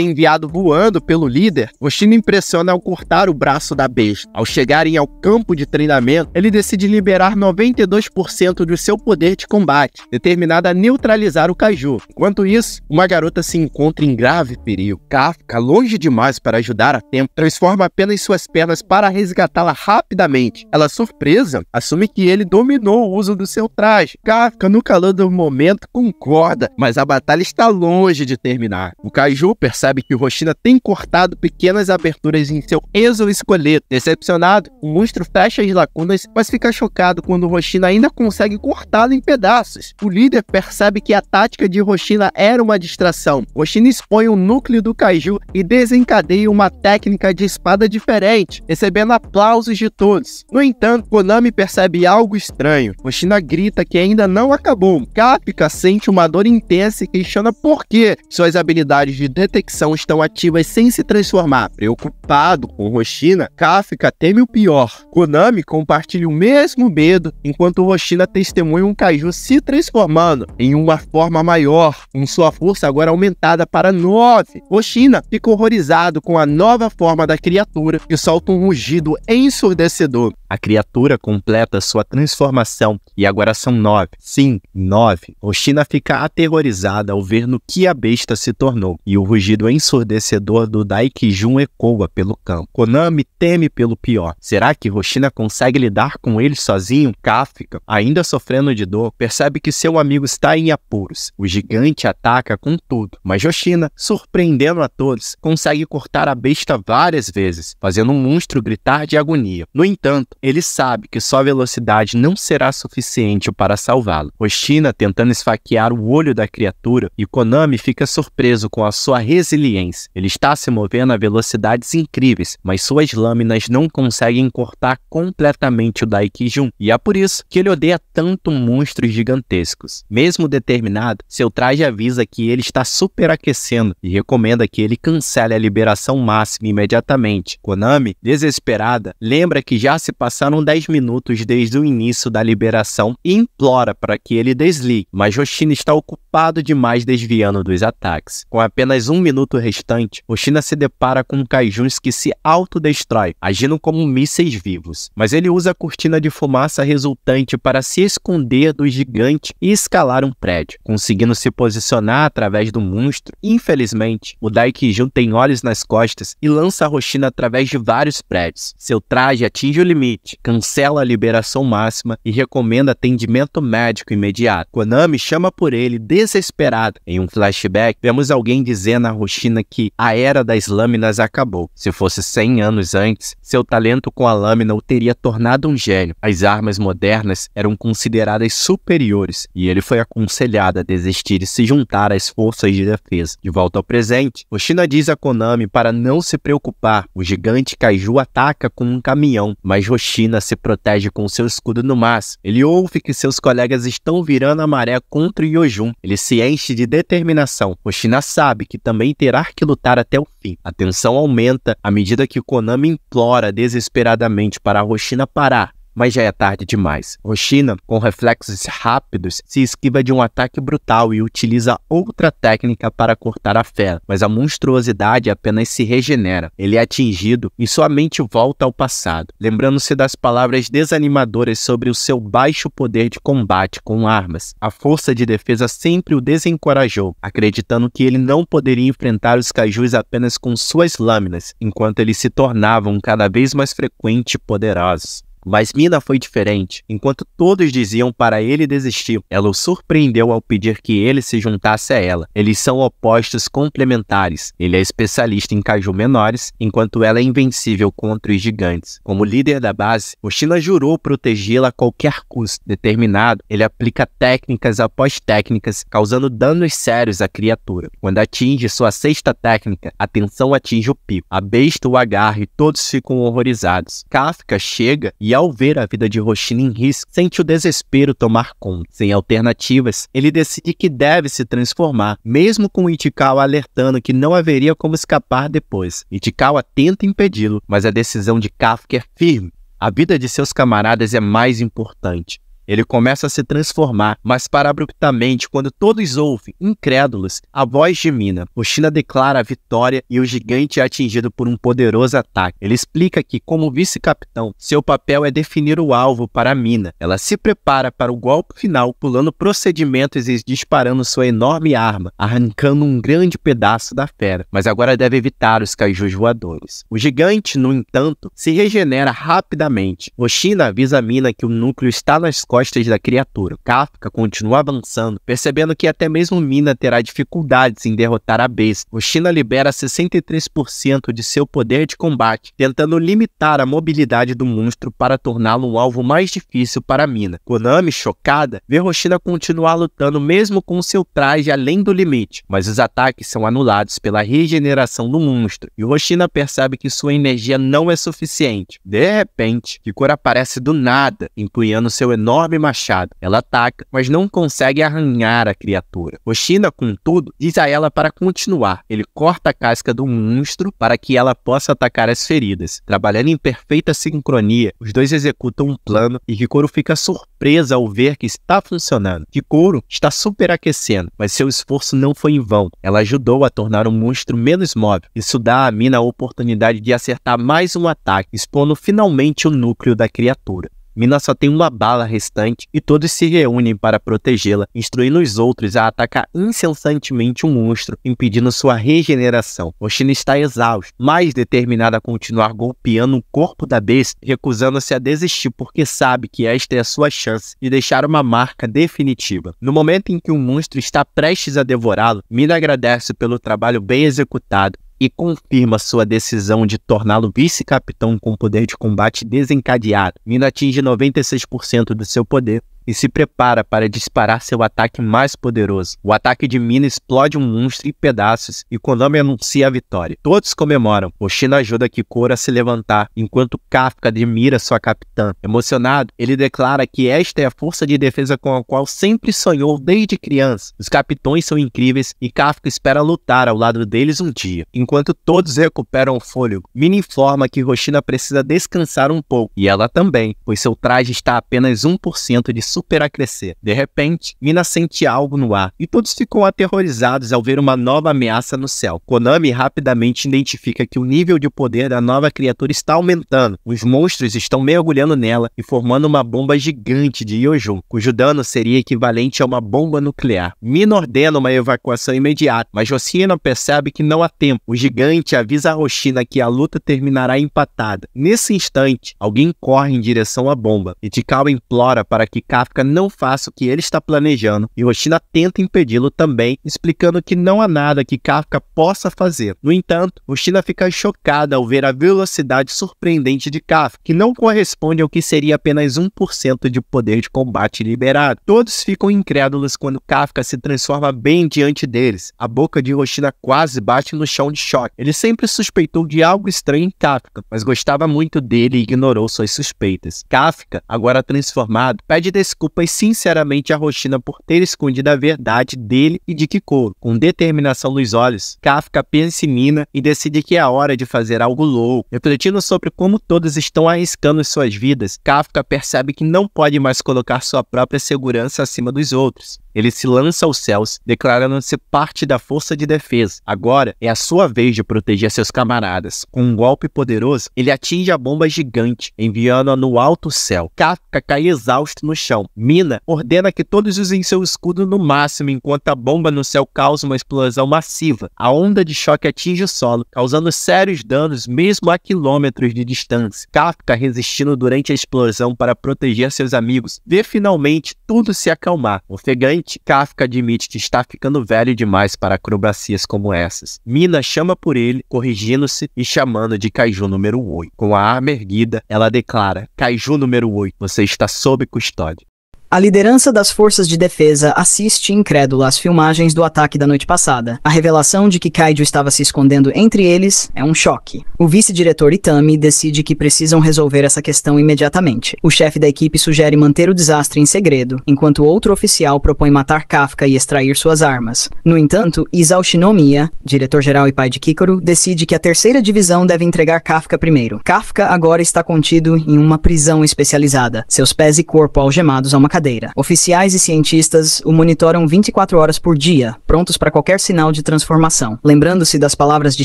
enviado voando pelo líder, Oshino impressiona ao cortar o braço da besta. Ao chegarem ao campo de treinamento, ele decide liberar 92% do seu poder de combate, determinado a neutralizar o kaiju. Enquanto isso, uma garota se encontra em grave perigo. Kafka, longe demais para ajudar a tempo, transforma apenas suas pernas para resgatá-la rapidamente. Ela, surpresa, beleza, assume que ele dominou o uso do seu traje. Kafka, no calor do momento, concorda, mas a batalha está longe de terminar. O Kaiju percebe que o Roshina tem cortado pequenas aberturas em seu exoesqueleto. Decepcionado, o monstro fecha as lacunas, mas fica chocado quando o Roshina ainda consegue cortá-lo em pedaços. O líder percebe que a tática de Roshina era uma distração. Roshina expõe o núcleo do Kaiju e desencadeia uma técnica de espada diferente, recebendo aplausos de todos. No entanto, Konami percebe algo estranho. Mochina grita que ainda não acabou. Capica sente uma dor intensa e questiona por que suas habilidades de detecção estão ativas sem se transformar. Preocupado com Roshina, Kafka teme o pior. Konami compartilha o mesmo medo enquanto Roshina testemunha um Kaiju se transformando em uma forma maior, com sua força agora aumentada para 9. Roshina fica horrorizado com a nova forma da criatura e solta um rugido ensurdecedor. A criatura completa sua transformação e agora são nove. Sim, nove. Oshina fica aterrorizada ao ver no que a besta se tornou, e o rugido ensurdecedor do Daikijun ecoa pelo campo. Konami teme pelo pior. Será que Oshina consegue lidar com ele sozinho? Kafka, ainda sofrendo de dor, percebe que seu amigo está em apuros. O gigante ataca com tudo, mas Oshina, surpreendendo a todos, consegue cortar a besta várias vezes, fazendo o um monstro gritar de agonia. No entanto, ele sabe que só velocidade não será suficiente para salvá-lo. Oshina tentando esfaquear o olho da criatura e Konami fica surpreso com a sua resiliência. Ele está se movendo a velocidades incríveis, mas suas lâminas não conseguem cortar completamente o Daikijun, e é por isso que ele odeia tanto monstros gigantescos. Mesmo determinado, seu traje avisa que ele está superaquecendo e recomenda que ele cancele a liberação máxima imediatamente. Konami, desesperada, lembra que já se passaram 10 minutos minutos desde o início da liberação e implora para que ele desligue, mas Roshina está ocupado demais desviando dos ataques. Com apenas um minuto restante, Roshina se depara com Kaijuns que se autodestrói, agindo como mísseis vivos. Mas ele usa a cortina de fumaça resultante para se esconder do gigante e escalar um prédio, conseguindo se posicionar através do monstro. Infelizmente, o Daikijun tem olhos nas costas e lança Roshina através de vários prédios. Seu traje atinge o limite, cancela a liberação máxima e recomenda atendimento médico imediato. Konami chama por ele desesperado. Em um flashback, vemos alguém dizendo a Roshina que a era das lâminas acabou. Se fosse 100 anos antes, seu talento com a lâmina o teria tornado um gênio. As armas modernas eram consideradas superiores e ele foi aconselhado a desistir e se juntar às forças de defesa. De volta ao presente, Roshina diz a Konami para não se preocupar. O gigante Kaiju ataca com um caminhão, mas Roshina se protege protege com seu escudo no mas ele ouve que seus colegas estão virando a maré contra o Yojun. Ele se enche de determinação. Oshina sabe que também terá que lutar até o fim. A tensão aumenta à medida que Konami implora desesperadamente para Roshina parar mas já é tarde demais. Oshina, com reflexos rápidos, se esquiva de um ataque brutal e utiliza outra técnica para cortar a fé, mas a monstruosidade apenas se regenera. Ele é atingido e sua mente volta ao passado, lembrando-se das palavras desanimadoras sobre o seu baixo poder de combate com armas. A força de defesa sempre o desencorajou, acreditando que ele não poderia enfrentar os cajus apenas com suas lâminas, enquanto eles se tornavam cada vez mais frequentes e poderosos. Mas Mina foi diferente. Enquanto todos diziam para ele desistir, ela o surpreendeu ao pedir que ele se juntasse a ela. Eles são opostos complementares. Ele é especialista em caju menores, enquanto ela é invencível contra os gigantes. Como líder da base, Oshina jurou protegê-la a qualquer custo determinado. Ele aplica técnicas após técnicas, causando danos sérios à criatura. Quando atinge sua sexta técnica, a tensão atinge o pico. A besta o agarra e todos ficam horrorizados. Kafka chega e e ao ver a vida de Roshini em risco, sente o desespero tomar conta. Sem alternativas, ele decide que deve se transformar, mesmo com Itikawa alertando que não haveria como escapar depois. Itikawa tenta impedi-lo, mas a decisão de Kafka é firme. A vida de seus camaradas é mais importante. Ele começa a se transformar, mas para abruptamente quando todos ouvem, incrédulos, a voz de Mina. Oshina declara a vitória e o gigante é atingido por um poderoso ataque. Ele explica que, como vice-capitão, seu papel é definir o alvo para Mina. Ela se prepara para o golpe final, pulando procedimentos e disparando sua enorme arma, arrancando um grande pedaço da fera, mas agora deve evitar os cajus voadores. O gigante, no entanto, se regenera rapidamente. Oshina avisa Mina que o núcleo está nas costas da criatura. Kafka continua avançando, percebendo que até mesmo Mina terá dificuldades em derrotar a besta. O China libera 63% de seu poder de combate, tentando limitar a mobilidade do monstro para torná-lo um alvo mais difícil para Mina. Konami, chocada, vê Roshina continuar lutando mesmo com seu traje além do limite, mas os ataques são anulados pela regeneração do monstro, e Roshina percebe que sua energia não é suficiente. De repente, Kikora aparece do nada, empunhando seu enorme enorme machado. Ela ataca, mas não consegue arranhar a criatura. Oshina, contudo, diz a ela para continuar. Ele corta a casca do monstro para que ela possa atacar as feridas. Trabalhando em perfeita sincronia, os dois executam um plano e Kikoro fica surpresa ao ver que está funcionando. Kikoro está superaquecendo, mas seu esforço não foi em vão. Ela ajudou a tornar o monstro menos móvel. Isso dá a Mina a oportunidade de acertar mais um ataque, expondo finalmente o núcleo da criatura. Mina só tem uma bala restante e todos se reúnem para protegê-la, instruindo os outros a atacar incessantemente o um monstro, impedindo sua regeneração. Oshino está exausto, mas determinado a continuar golpeando o corpo da besta, recusando-se a desistir porque sabe que esta é a sua chance de deixar uma marca definitiva. No momento em que o monstro está prestes a devorá-lo, Mina agradece pelo trabalho bem executado e confirma sua decisão de torná-lo vice-capitão com poder de combate desencadeado, vindo atinge 96% do seu poder, e se prepara para disparar seu ataque mais poderoso. O ataque de Mina explode um monstro em pedaços e Konami anuncia a vitória. Todos comemoram. Oshina ajuda Kikoro a se levantar, enquanto Kafka admira sua capitã. Emocionado, ele declara que esta é a força de defesa com a qual sempre sonhou desde criança. Os capitões são incríveis e Kafka espera lutar ao lado deles um dia. Enquanto todos recuperam o fôlego, Mina informa que Roshina precisa descansar um pouco, e ela também, pois seu traje está a apenas 1% de super a crescer. De repente, Mina sente algo no ar e todos ficam aterrorizados ao ver uma nova ameaça no céu. Konami rapidamente identifica que o nível de poder da nova criatura está aumentando. Os monstros estão mergulhando nela e formando uma bomba gigante de Yojun, cujo dano seria equivalente a uma bomba nuclear. Mina ordena uma evacuação imediata, mas Yoshino percebe que não há tempo. O gigante avisa a Roshina que a luta terminará empatada. Nesse instante, alguém corre em direção à bomba. e Tikal implora para que cada África não faça o que ele está planejando e Rochina tenta impedi-lo também, explicando que não há nada que Kafka possa fazer. No entanto, Rochina fica chocada ao ver a velocidade surpreendente de Kafka, que não corresponde ao que seria apenas 1% de poder de combate liberado. Todos ficam incrédulos quando Kafka se transforma bem diante deles. A boca de Rochina quase bate no chão de choque. Ele sempre suspeitou de algo estranho em Kafka, mas gostava muito dele e ignorou suas suspeitas. Kafka, agora transformado, pede desculpas desculpas sinceramente a Rochina por ter escondido a verdade dele e de Kiko. Com determinação nos olhos, Kafka pensa em Nina e decide que é a hora de fazer algo louco. Refletindo sobre como todos estão arriscando suas vidas, Kafka percebe que não pode mais colocar sua própria segurança acima dos outros. Ele se lança aos céus, declarando-se parte da força de defesa. Agora é a sua vez de proteger seus camaradas. Com um golpe poderoso, ele atinge a bomba gigante, enviando-a no alto céu. Kafka cai exausto no chão. Mina ordena que todos usem seu escudo no máximo, enquanto a bomba no céu causa uma explosão massiva. A onda de choque atinge o solo, causando sérios danos mesmo a quilômetros de distância. Kafka resistindo durante a explosão para proteger seus amigos, vê finalmente tudo se acalmar. Ofegante, Claramente, Kafka admite que está ficando velho demais para acrobacias como essas. Mina chama por ele, corrigindo-se e chamando de Kaiju número 8. Com a arma erguida, ela declara: Kaiju número 8, você está sob custódia. A liderança das forças de defesa assiste incrédula às filmagens do ataque da noite passada. A revelação de que Kaido estava se escondendo entre eles é um choque. O vice-diretor Itami decide que precisam resolver essa questão imediatamente. O chefe da equipe sugere manter o desastre em segredo, enquanto outro oficial propõe matar Kafka e extrair suas armas. No entanto, Isao Shinomiya, diretor-geral e pai de Kikoro, decide que a terceira divisão deve entregar Kafka primeiro. Kafka agora está contido em uma prisão especializada, seus pés e corpo algemados a uma cadeia brincadeira. Oficiais e cientistas o monitoram 24 horas por dia, prontos para qualquer sinal de transformação. Lembrando-se das palavras de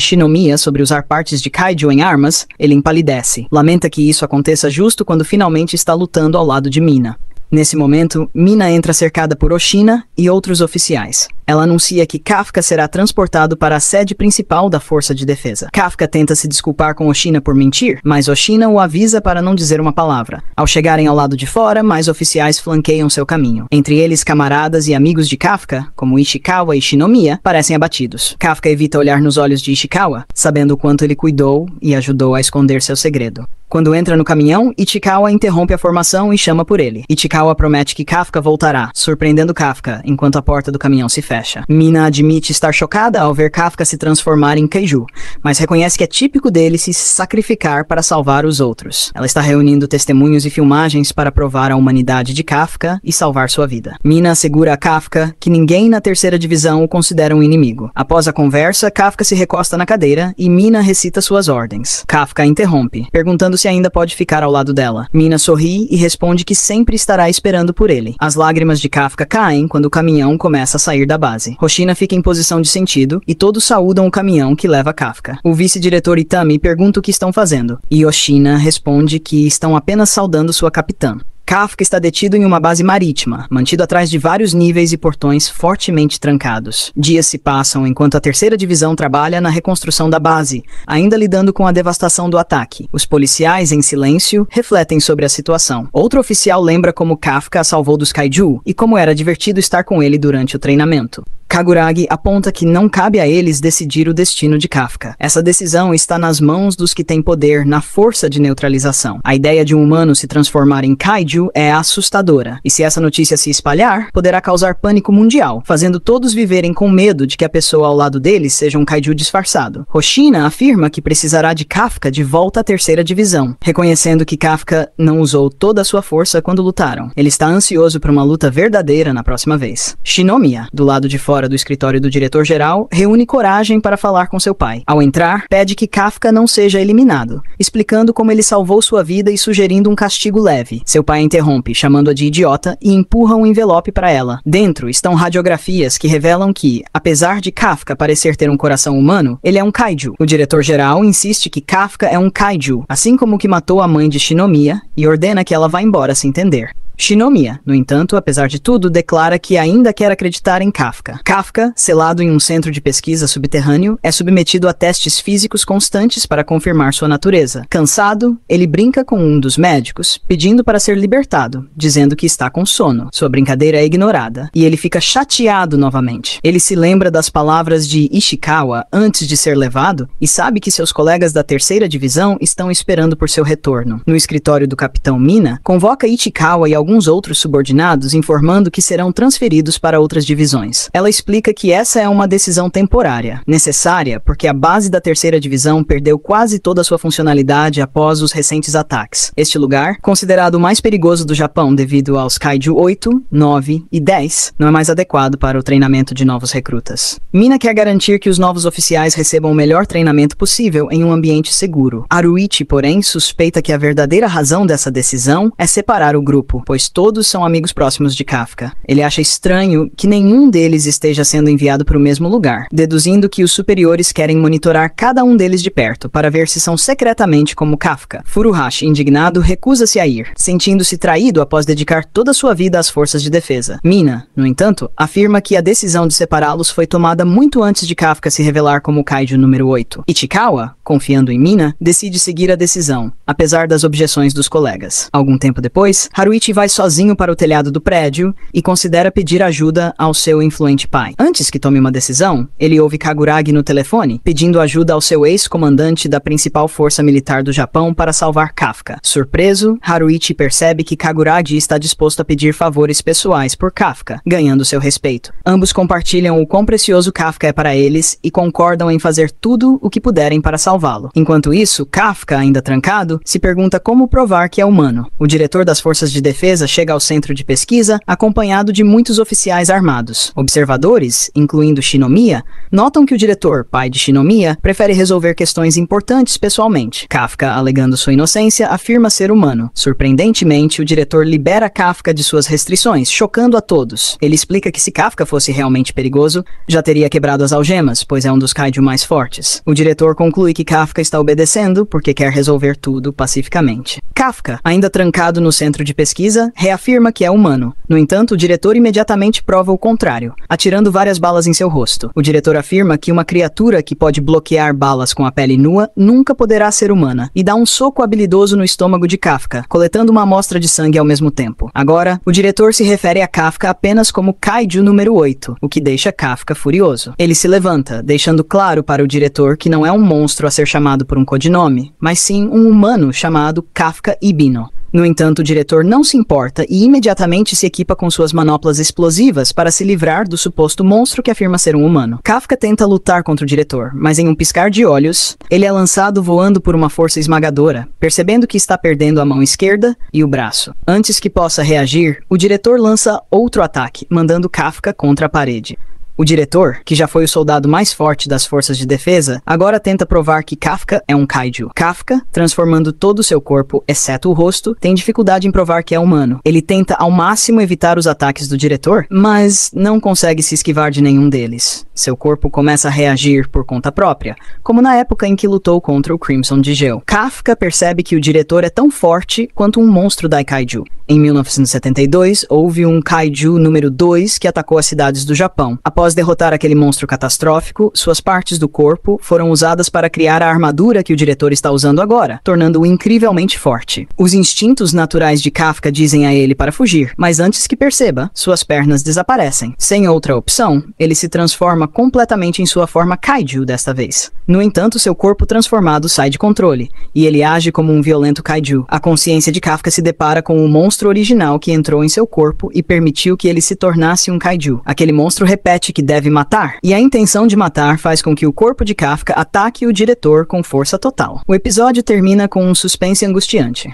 Shinomiya sobre usar partes de Kaiju em armas, ele empalidece. Lamenta que isso aconteça justo quando finalmente está lutando ao lado de Mina. Nesse momento, Mina entra cercada por Oshina e outros oficiais. Ela anuncia que Kafka será transportado para a sede principal da Força de Defesa. Kafka tenta se desculpar com Oshina por mentir, mas Oshina o avisa para não dizer uma palavra. Ao chegarem ao lado de fora, mais oficiais flanqueiam seu caminho. Entre eles, camaradas e amigos de Kafka, como Ishikawa e Shinomiya, parecem abatidos. Kafka evita olhar nos olhos de Ishikawa, sabendo o quanto ele cuidou e ajudou a esconder seu segredo quando entra no caminhão, Ichikawa interrompe a formação e chama por ele. Ichikawa promete que Kafka voltará, surpreendendo Kafka, enquanto a porta do caminhão se fecha. Mina admite estar chocada ao ver Kafka se transformar em Keiju, mas reconhece que é típico dele se sacrificar para salvar os outros. Ela está reunindo testemunhos e filmagens para provar a humanidade de Kafka e salvar sua vida. Mina assegura a Kafka que ninguém na terceira divisão o considera um inimigo. Após a conversa, Kafka se recosta na cadeira e Mina recita suas ordens. Kafka interrompe, perguntando se ainda pode ficar ao lado dela. Mina sorri e responde que sempre estará esperando por ele. As lágrimas de Kafka caem quando o caminhão começa a sair da base. Roshina fica em posição de sentido e todos saúdam o caminhão que leva Kafka. O vice-diretor Itami pergunta o que estão fazendo. E Yoshina responde que estão apenas saudando sua capitã. Kafka está detido em uma base marítima, mantido atrás de vários níveis e portões fortemente trancados. Dias se passam enquanto a terceira divisão trabalha na reconstrução da base, ainda lidando com a devastação do ataque. Os policiais, em silêncio, refletem sobre a situação. Outro oficial lembra como Kafka a salvou dos kaiju e como era divertido estar com ele durante o treinamento. Kaguragi aponta que não cabe a eles decidir o destino de Kafka. Essa decisão está nas mãos dos que têm poder na força de neutralização. A ideia de um humano se transformar em kaiju é assustadora, e se essa notícia se espalhar, poderá causar pânico mundial, fazendo todos viverem com medo de que a pessoa ao lado deles seja um kaiju disfarçado. Hoshina afirma que precisará de Kafka de volta à terceira divisão, reconhecendo que Kafka não usou toda a sua força quando lutaram. Ele está ansioso para uma luta verdadeira na próxima vez. Shinomiya, do lado de fora fora do escritório do diretor-geral, reúne coragem para falar com seu pai. Ao entrar, pede que Kafka não seja eliminado, explicando como ele salvou sua vida e sugerindo um castigo leve. Seu pai interrompe, chamando-a de idiota, e empurra um envelope para ela. Dentro estão radiografias que revelam que, apesar de Kafka parecer ter um coração humano, ele é um kaiju. O diretor-geral insiste que Kafka é um kaiju, assim como o que matou a mãe de Shinomiya, e ordena que ela vá embora se entender. Shinomiya, no entanto, apesar de tudo, declara que ainda quer acreditar em Kafka. Kafka, selado em um centro de pesquisa subterrâneo, é submetido a testes físicos constantes para confirmar sua natureza. Cansado, ele brinca com um dos médicos, pedindo para ser libertado, dizendo que está com sono. Sua brincadeira é ignorada, e ele fica chateado novamente. Ele se lembra das palavras de Ishikawa antes de ser levado e sabe que seus colegas da terceira divisão estão esperando por seu retorno. No escritório do capitão Mina, convoca Ishikawa e alguns alguns outros subordinados informando que serão transferidos para outras divisões. Ela explica que essa é uma decisão temporária, necessária porque a base da terceira divisão perdeu quase toda a sua funcionalidade após os recentes ataques. Este lugar, considerado o mais perigoso do Japão devido aos Kaiju 8, 9 e 10, não é mais adequado para o treinamento de novos recrutas. Mina quer garantir que os novos oficiais recebam o melhor treinamento possível em um ambiente seguro. Aruichi, porém, suspeita que a verdadeira razão dessa decisão é separar o grupo, pois pois todos são amigos próximos de Kafka. Ele acha estranho que nenhum deles esteja sendo enviado para o mesmo lugar, deduzindo que os superiores querem monitorar cada um deles de perto para ver se são secretamente como Kafka. Furuhashi, indignado, recusa-se a ir, sentindo-se traído após dedicar toda sua vida às forças de defesa. Mina, no entanto, afirma que a decisão de separá-los foi tomada muito antes de Kafka se revelar como o kaiju número 8. Ichikawa, confiando em Mina, decide seguir a decisão, apesar das objeções dos colegas. Algum tempo depois, Haruichi vai sozinho para o telhado do prédio e considera pedir ajuda ao seu influente pai. Antes que tome uma decisão, ele ouve Kaguragi no telefone, pedindo ajuda ao seu ex-comandante da principal força militar do Japão para salvar Kafka. Surpreso, Haruichi percebe que Kaguragi está disposto a pedir favores pessoais por Kafka, ganhando seu respeito. Ambos compartilham o quão precioso Kafka é para eles e concordam em fazer tudo o que puderem para salvar salvá-lo. Enquanto isso, Kafka, ainda trancado, se pergunta como provar que é humano. O diretor das forças de defesa chega ao centro de pesquisa acompanhado de muitos oficiais armados. Observadores, incluindo Shinomiya, notam que o diretor, pai de Shinomiya, prefere resolver questões importantes pessoalmente. Kafka, alegando sua inocência, afirma ser humano. Surpreendentemente, o diretor libera Kafka de suas restrições, chocando a todos. Ele explica que se Kafka fosse realmente perigoso, já teria quebrado as algemas, pois é um dos kaiju mais fortes. O diretor conclui que Kafka está obedecendo porque quer resolver tudo pacificamente. Kafka, ainda trancado no centro de pesquisa, reafirma que é humano. No entanto, o diretor imediatamente prova o contrário, atirando várias balas em seu rosto. O diretor afirma que uma criatura que pode bloquear balas com a pele nua nunca poderá ser humana e dá um soco habilidoso no estômago de Kafka, coletando uma amostra de sangue ao mesmo tempo. Agora, o diretor se refere a Kafka apenas como Kaiju número 8, o que deixa Kafka furioso. Ele se levanta, deixando claro para o diretor que não é um monstro assassino ser chamado por um codinome, mas sim um humano chamado Kafka Ibino. No entanto, o diretor não se importa e imediatamente se equipa com suas manoplas explosivas para se livrar do suposto monstro que afirma ser um humano. Kafka tenta lutar contra o diretor, mas em um piscar de olhos, ele é lançado voando por uma força esmagadora, percebendo que está perdendo a mão esquerda e o braço. Antes que possa reagir, o diretor lança outro ataque, mandando Kafka contra a parede. O diretor, que já foi o soldado mais forte das forças de defesa, agora tenta provar que Kafka é um kaiju. Kafka, transformando todo o seu corpo, exceto o rosto, tem dificuldade em provar que é humano. Ele tenta ao máximo evitar os ataques do diretor, mas não consegue se esquivar de nenhum deles. Seu corpo começa a reagir por conta própria, como na época em que lutou contra o Crimson de Gel. Kafka percebe que o diretor é tão forte quanto um monstro da kaiju. Em 1972, houve um kaiju número 2 que atacou as cidades do Japão. Após Após derrotar aquele monstro catastrófico, suas partes do corpo foram usadas para criar a armadura que o diretor está usando agora, tornando-o incrivelmente forte. Os instintos naturais de Kafka dizem a ele para fugir, mas antes que perceba, suas pernas desaparecem. Sem outra opção, ele se transforma completamente em sua forma kaiju desta vez. No entanto, seu corpo transformado sai de controle, e ele age como um violento kaiju. A consciência de Kafka se depara com o monstro original que entrou em seu corpo e permitiu que ele se tornasse um kaiju. Aquele monstro repete que que deve matar, e a intenção de matar faz com que o corpo de Kafka ataque o diretor com força total. O episódio termina com um suspense angustiante.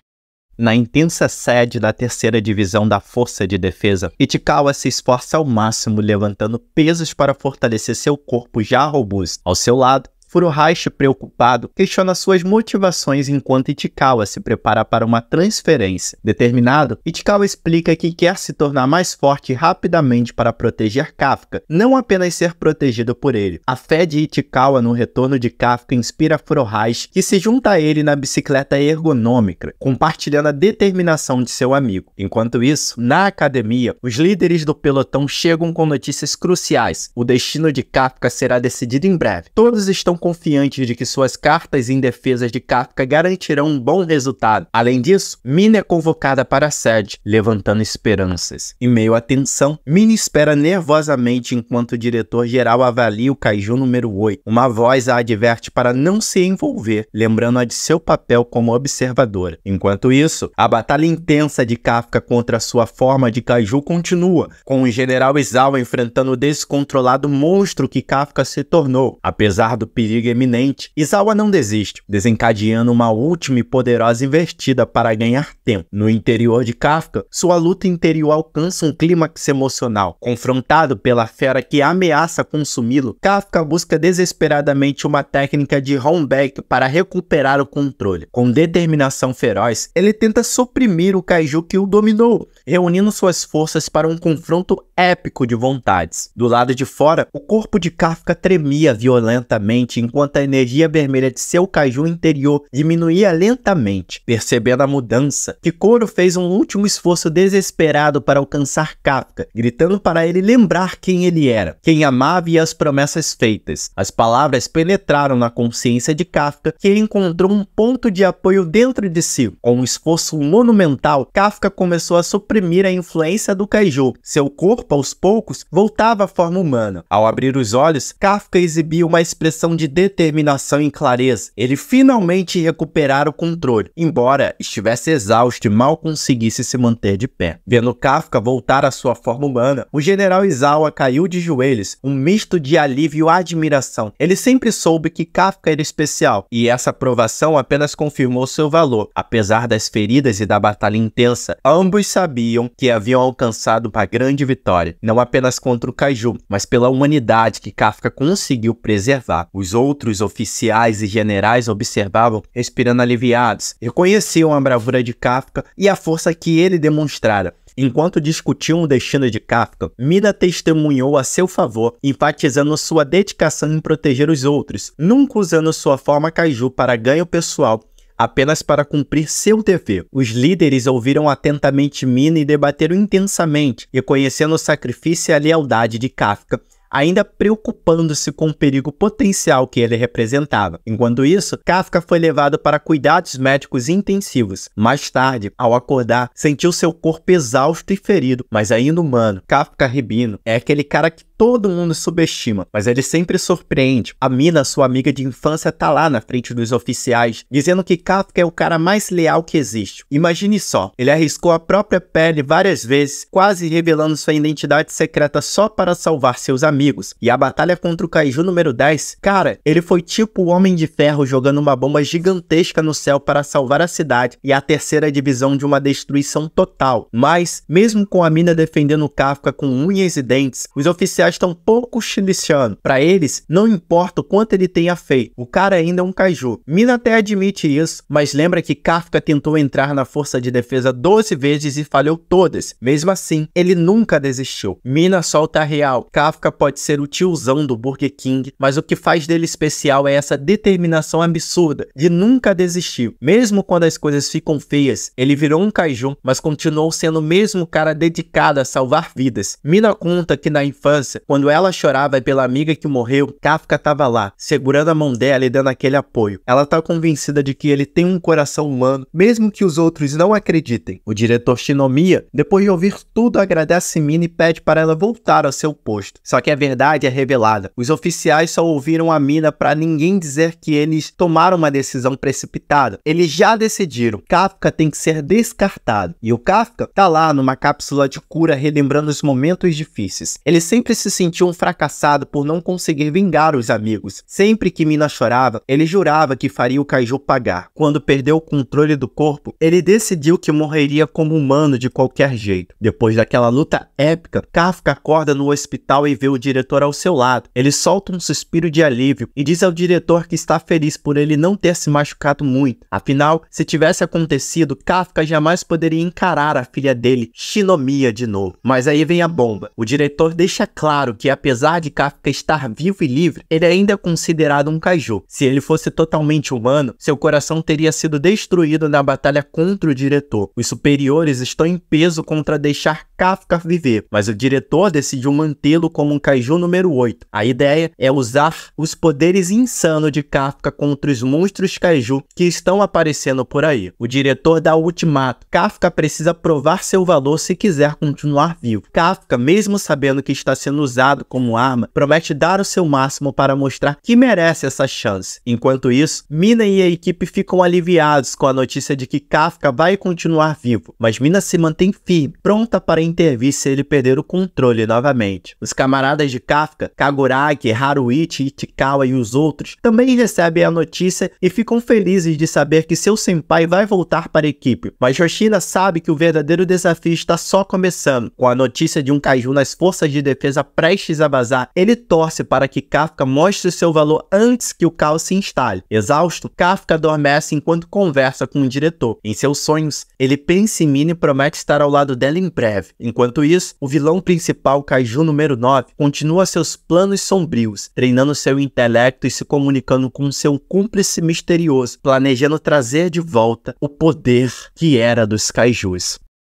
Na intensa sede da terceira divisão da Força de Defesa, Itikawa se esforça ao máximo levantando pesos para fortalecer seu corpo já robusto. Ao seu lado, Furuhashi, preocupado, questiona suas motivações enquanto Ichikawa se prepara para uma transferência. Determinado, Ichikawa explica que quer se tornar mais forte rapidamente para proteger Kafka, não apenas ser protegido por ele. A fé de Ichikawa no retorno de Kafka inspira Furuhashi, que se junta a ele na bicicleta ergonômica, compartilhando a determinação de seu amigo. Enquanto isso, na academia, os líderes do pelotão chegam com notícias cruciais. O destino de Kafka será decidido em breve. Todos estão confiante de que suas cartas em defesa de Kafka garantirão um bom resultado. Além disso, Mina é convocada para a sede, levantando esperanças. Em meio à tensão, Mina espera nervosamente enquanto o diretor-geral avalia o caju número 8. Uma voz a adverte para não se envolver, lembrando-a de seu papel como observadora. Enquanto isso, a batalha intensa de Kafka contra sua forma de caju continua, com o general Isao enfrentando o descontrolado monstro que Kafka se tornou. Apesar do perigo Eminente, iminente, Isawa não desiste, desencadeando uma última e poderosa investida para ganhar tempo. No interior de Kafka, sua luta interior alcança um clímax emocional. Confrontado pela fera que ameaça consumi-lo, Kafka busca desesperadamente uma técnica de homeback para recuperar o controle. Com determinação feroz, ele tenta suprimir o kaiju que o dominou, reunindo suas forças para um confronto épico de vontades. Do lado de fora, o corpo de Kafka tremia violentamente enquanto a energia vermelha de seu caju interior diminuía lentamente. Percebendo a mudança, Kikoro fez um último esforço desesperado para alcançar Kafka, gritando para ele lembrar quem ele era, quem amava e as promessas feitas. As palavras penetraram na consciência de Kafka, que encontrou um ponto de apoio dentro de si. Com um esforço monumental, Kafka começou a suprimir suprimir a influência do kaiju. Seu corpo, aos poucos, voltava à forma humana. Ao abrir os olhos, Kafka exibia uma expressão de determinação e clareza. Ele finalmente recuperara o controle, embora estivesse exausto e mal conseguisse se manter de pé. Vendo Kafka voltar à sua forma humana, o general Izawa caiu de joelhos, um misto de alívio e admiração. Ele sempre soube que Kafka era especial, e essa aprovação apenas confirmou seu valor. Apesar das feridas e da batalha intensa, ambos sabiam sabiam que haviam alcançado uma grande vitória, não apenas contra o Kaiju, mas pela humanidade que Kafka conseguiu preservar. Os outros oficiais e generais observavam, respirando aliviados, reconheciam a bravura de Kafka e a força que ele demonstrara. Enquanto discutiam o destino de Kafka, Mina testemunhou a seu favor, enfatizando sua dedicação em proteger os outros, nunca usando sua forma kaiju para ganho pessoal apenas para cumprir seu dever. Os líderes ouviram atentamente Mina e debateram intensamente, reconhecendo o sacrifício e a lealdade de Kafka, ainda preocupando-se com o perigo potencial que ele representava. Enquanto isso, Kafka foi levado para cuidados médicos intensivos. Mais tarde, ao acordar, sentiu seu corpo exausto e ferido, mas ainda humano. Kafka Ribino é aquele cara que todo mundo subestima, mas ele sempre surpreende. A Mina, sua amiga de infância, tá lá na frente dos oficiais, dizendo que Kafka é o cara mais leal que existe. Imagine só, ele arriscou a própria pele várias vezes, quase revelando sua identidade secreta só para salvar seus amigos. E a batalha contra o Kaiju número 10, cara, ele foi tipo o Homem de Ferro jogando uma bomba gigantesca no céu para salvar a cidade e a terceira divisão de uma destruição total. Mas, mesmo com a Mina defendendo Kafka com unhas e dentes, os oficiais policiais estão tá pouco chiliciano. Para eles, não importa o quanto ele tenha feito, o cara ainda é um caju. Mina até admite isso, mas lembra que Kafka tentou entrar na força de defesa 12 vezes e falhou todas. Mesmo assim, ele nunca desistiu. Mina solta a real. Kafka pode ser o tiozão do Burger King, mas o que faz dele especial é essa determinação absurda de nunca desistir. Mesmo quando as coisas ficam feias, ele virou um caju, mas continuou sendo o mesmo cara dedicado a salvar vidas. Mina conta que na infância criança. Quando ela chorava é pela amiga que morreu, Kafka estava lá, segurando a mão dela e dando aquele apoio. Ela está convencida de que ele tem um coração humano, mesmo que os outros não acreditem. O diretor Shinomiya, depois de ouvir tudo, agradece Mina e pede para ela voltar ao seu posto. Só que a verdade é revelada. Os oficiais só ouviram a Mina para ninguém dizer que eles tomaram uma decisão precipitada. Eles já decidiram. Kafka tem que ser descartado. E o Kafka está lá numa cápsula de cura relembrando os momentos difíceis. Ele sempre se se sentiu um fracassado por não conseguir vingar os amigos. Sempre que Mina chorava, ele jurava que faria o Kaiju pagar. Quando perdeu o controle do corpo, ele decidiu que morreria como humano de qualquer jeito. Depois daquela luta épica, Kafka acorda no hospital e vê o diretor ao seu lado. Ele solta um suspiro de alívio e diz ao diretor que está feliz por ele não ter se machucado muito. Afinal, se tivesse acontecido, Kafka jamais poderia encarar a filha dele, Shinomiya, de novo. Mas aí vem a bomba. O diretor deixa claro claro que, apesar de Kafka estar vivo e livre, ele ainda é considerado um caju. Se ele fosse totalmente humano, seu coração teria sido destruído na batalha contra o diretor. Os superiores estão em peso contra deixar Kafka viver, mas o diretor decidiu mantê-lo como um kaiju número 8. A ideia é usar os poderes insanos de Kafka contra os monstros kaiju que estão aparecendo por aí. O diretor dá o ultimato. Kafka precisa provar seu valor se quiser continuar vivo. Kafka, mesmo sabendo que está sendo usado como arma, promete dar o seu máximo para mostrar que merece essa chance. Enquanto isso, Mina e a equipe ficam aliviados com a notícia de que Kafka vai continuar vivo, mas Mina se mantém firme, pronta para intervir se ele perder o controle novamente. Os camaradas de Kafka, Kaguragi, Haruichi, Ichikawa e os outros também recebem a notícia e ficam felizes de saber que seu senpai vai voltar para a equipe, mas Yoshida sabe que o verdadeiro desafio está só começando. Com a notícia de um Kaiju nas forças de defesa prestes a vazar, ele torce para que Kafka mostre seu valor antes que o caos se instale. Exausto, Kafka adormece enquanto conversa com o diretor. Em seus sonhos, ele pensa em Mina e promete estar ao lado dela em breve. Enquanto isso, o vilão principal, Kaiju número 9, continua seus planos sombrios, treinando seu intelecto e se comunicando com seu cúmplice misterioso, planejando trazer de volta o poder que era dos Kaijus.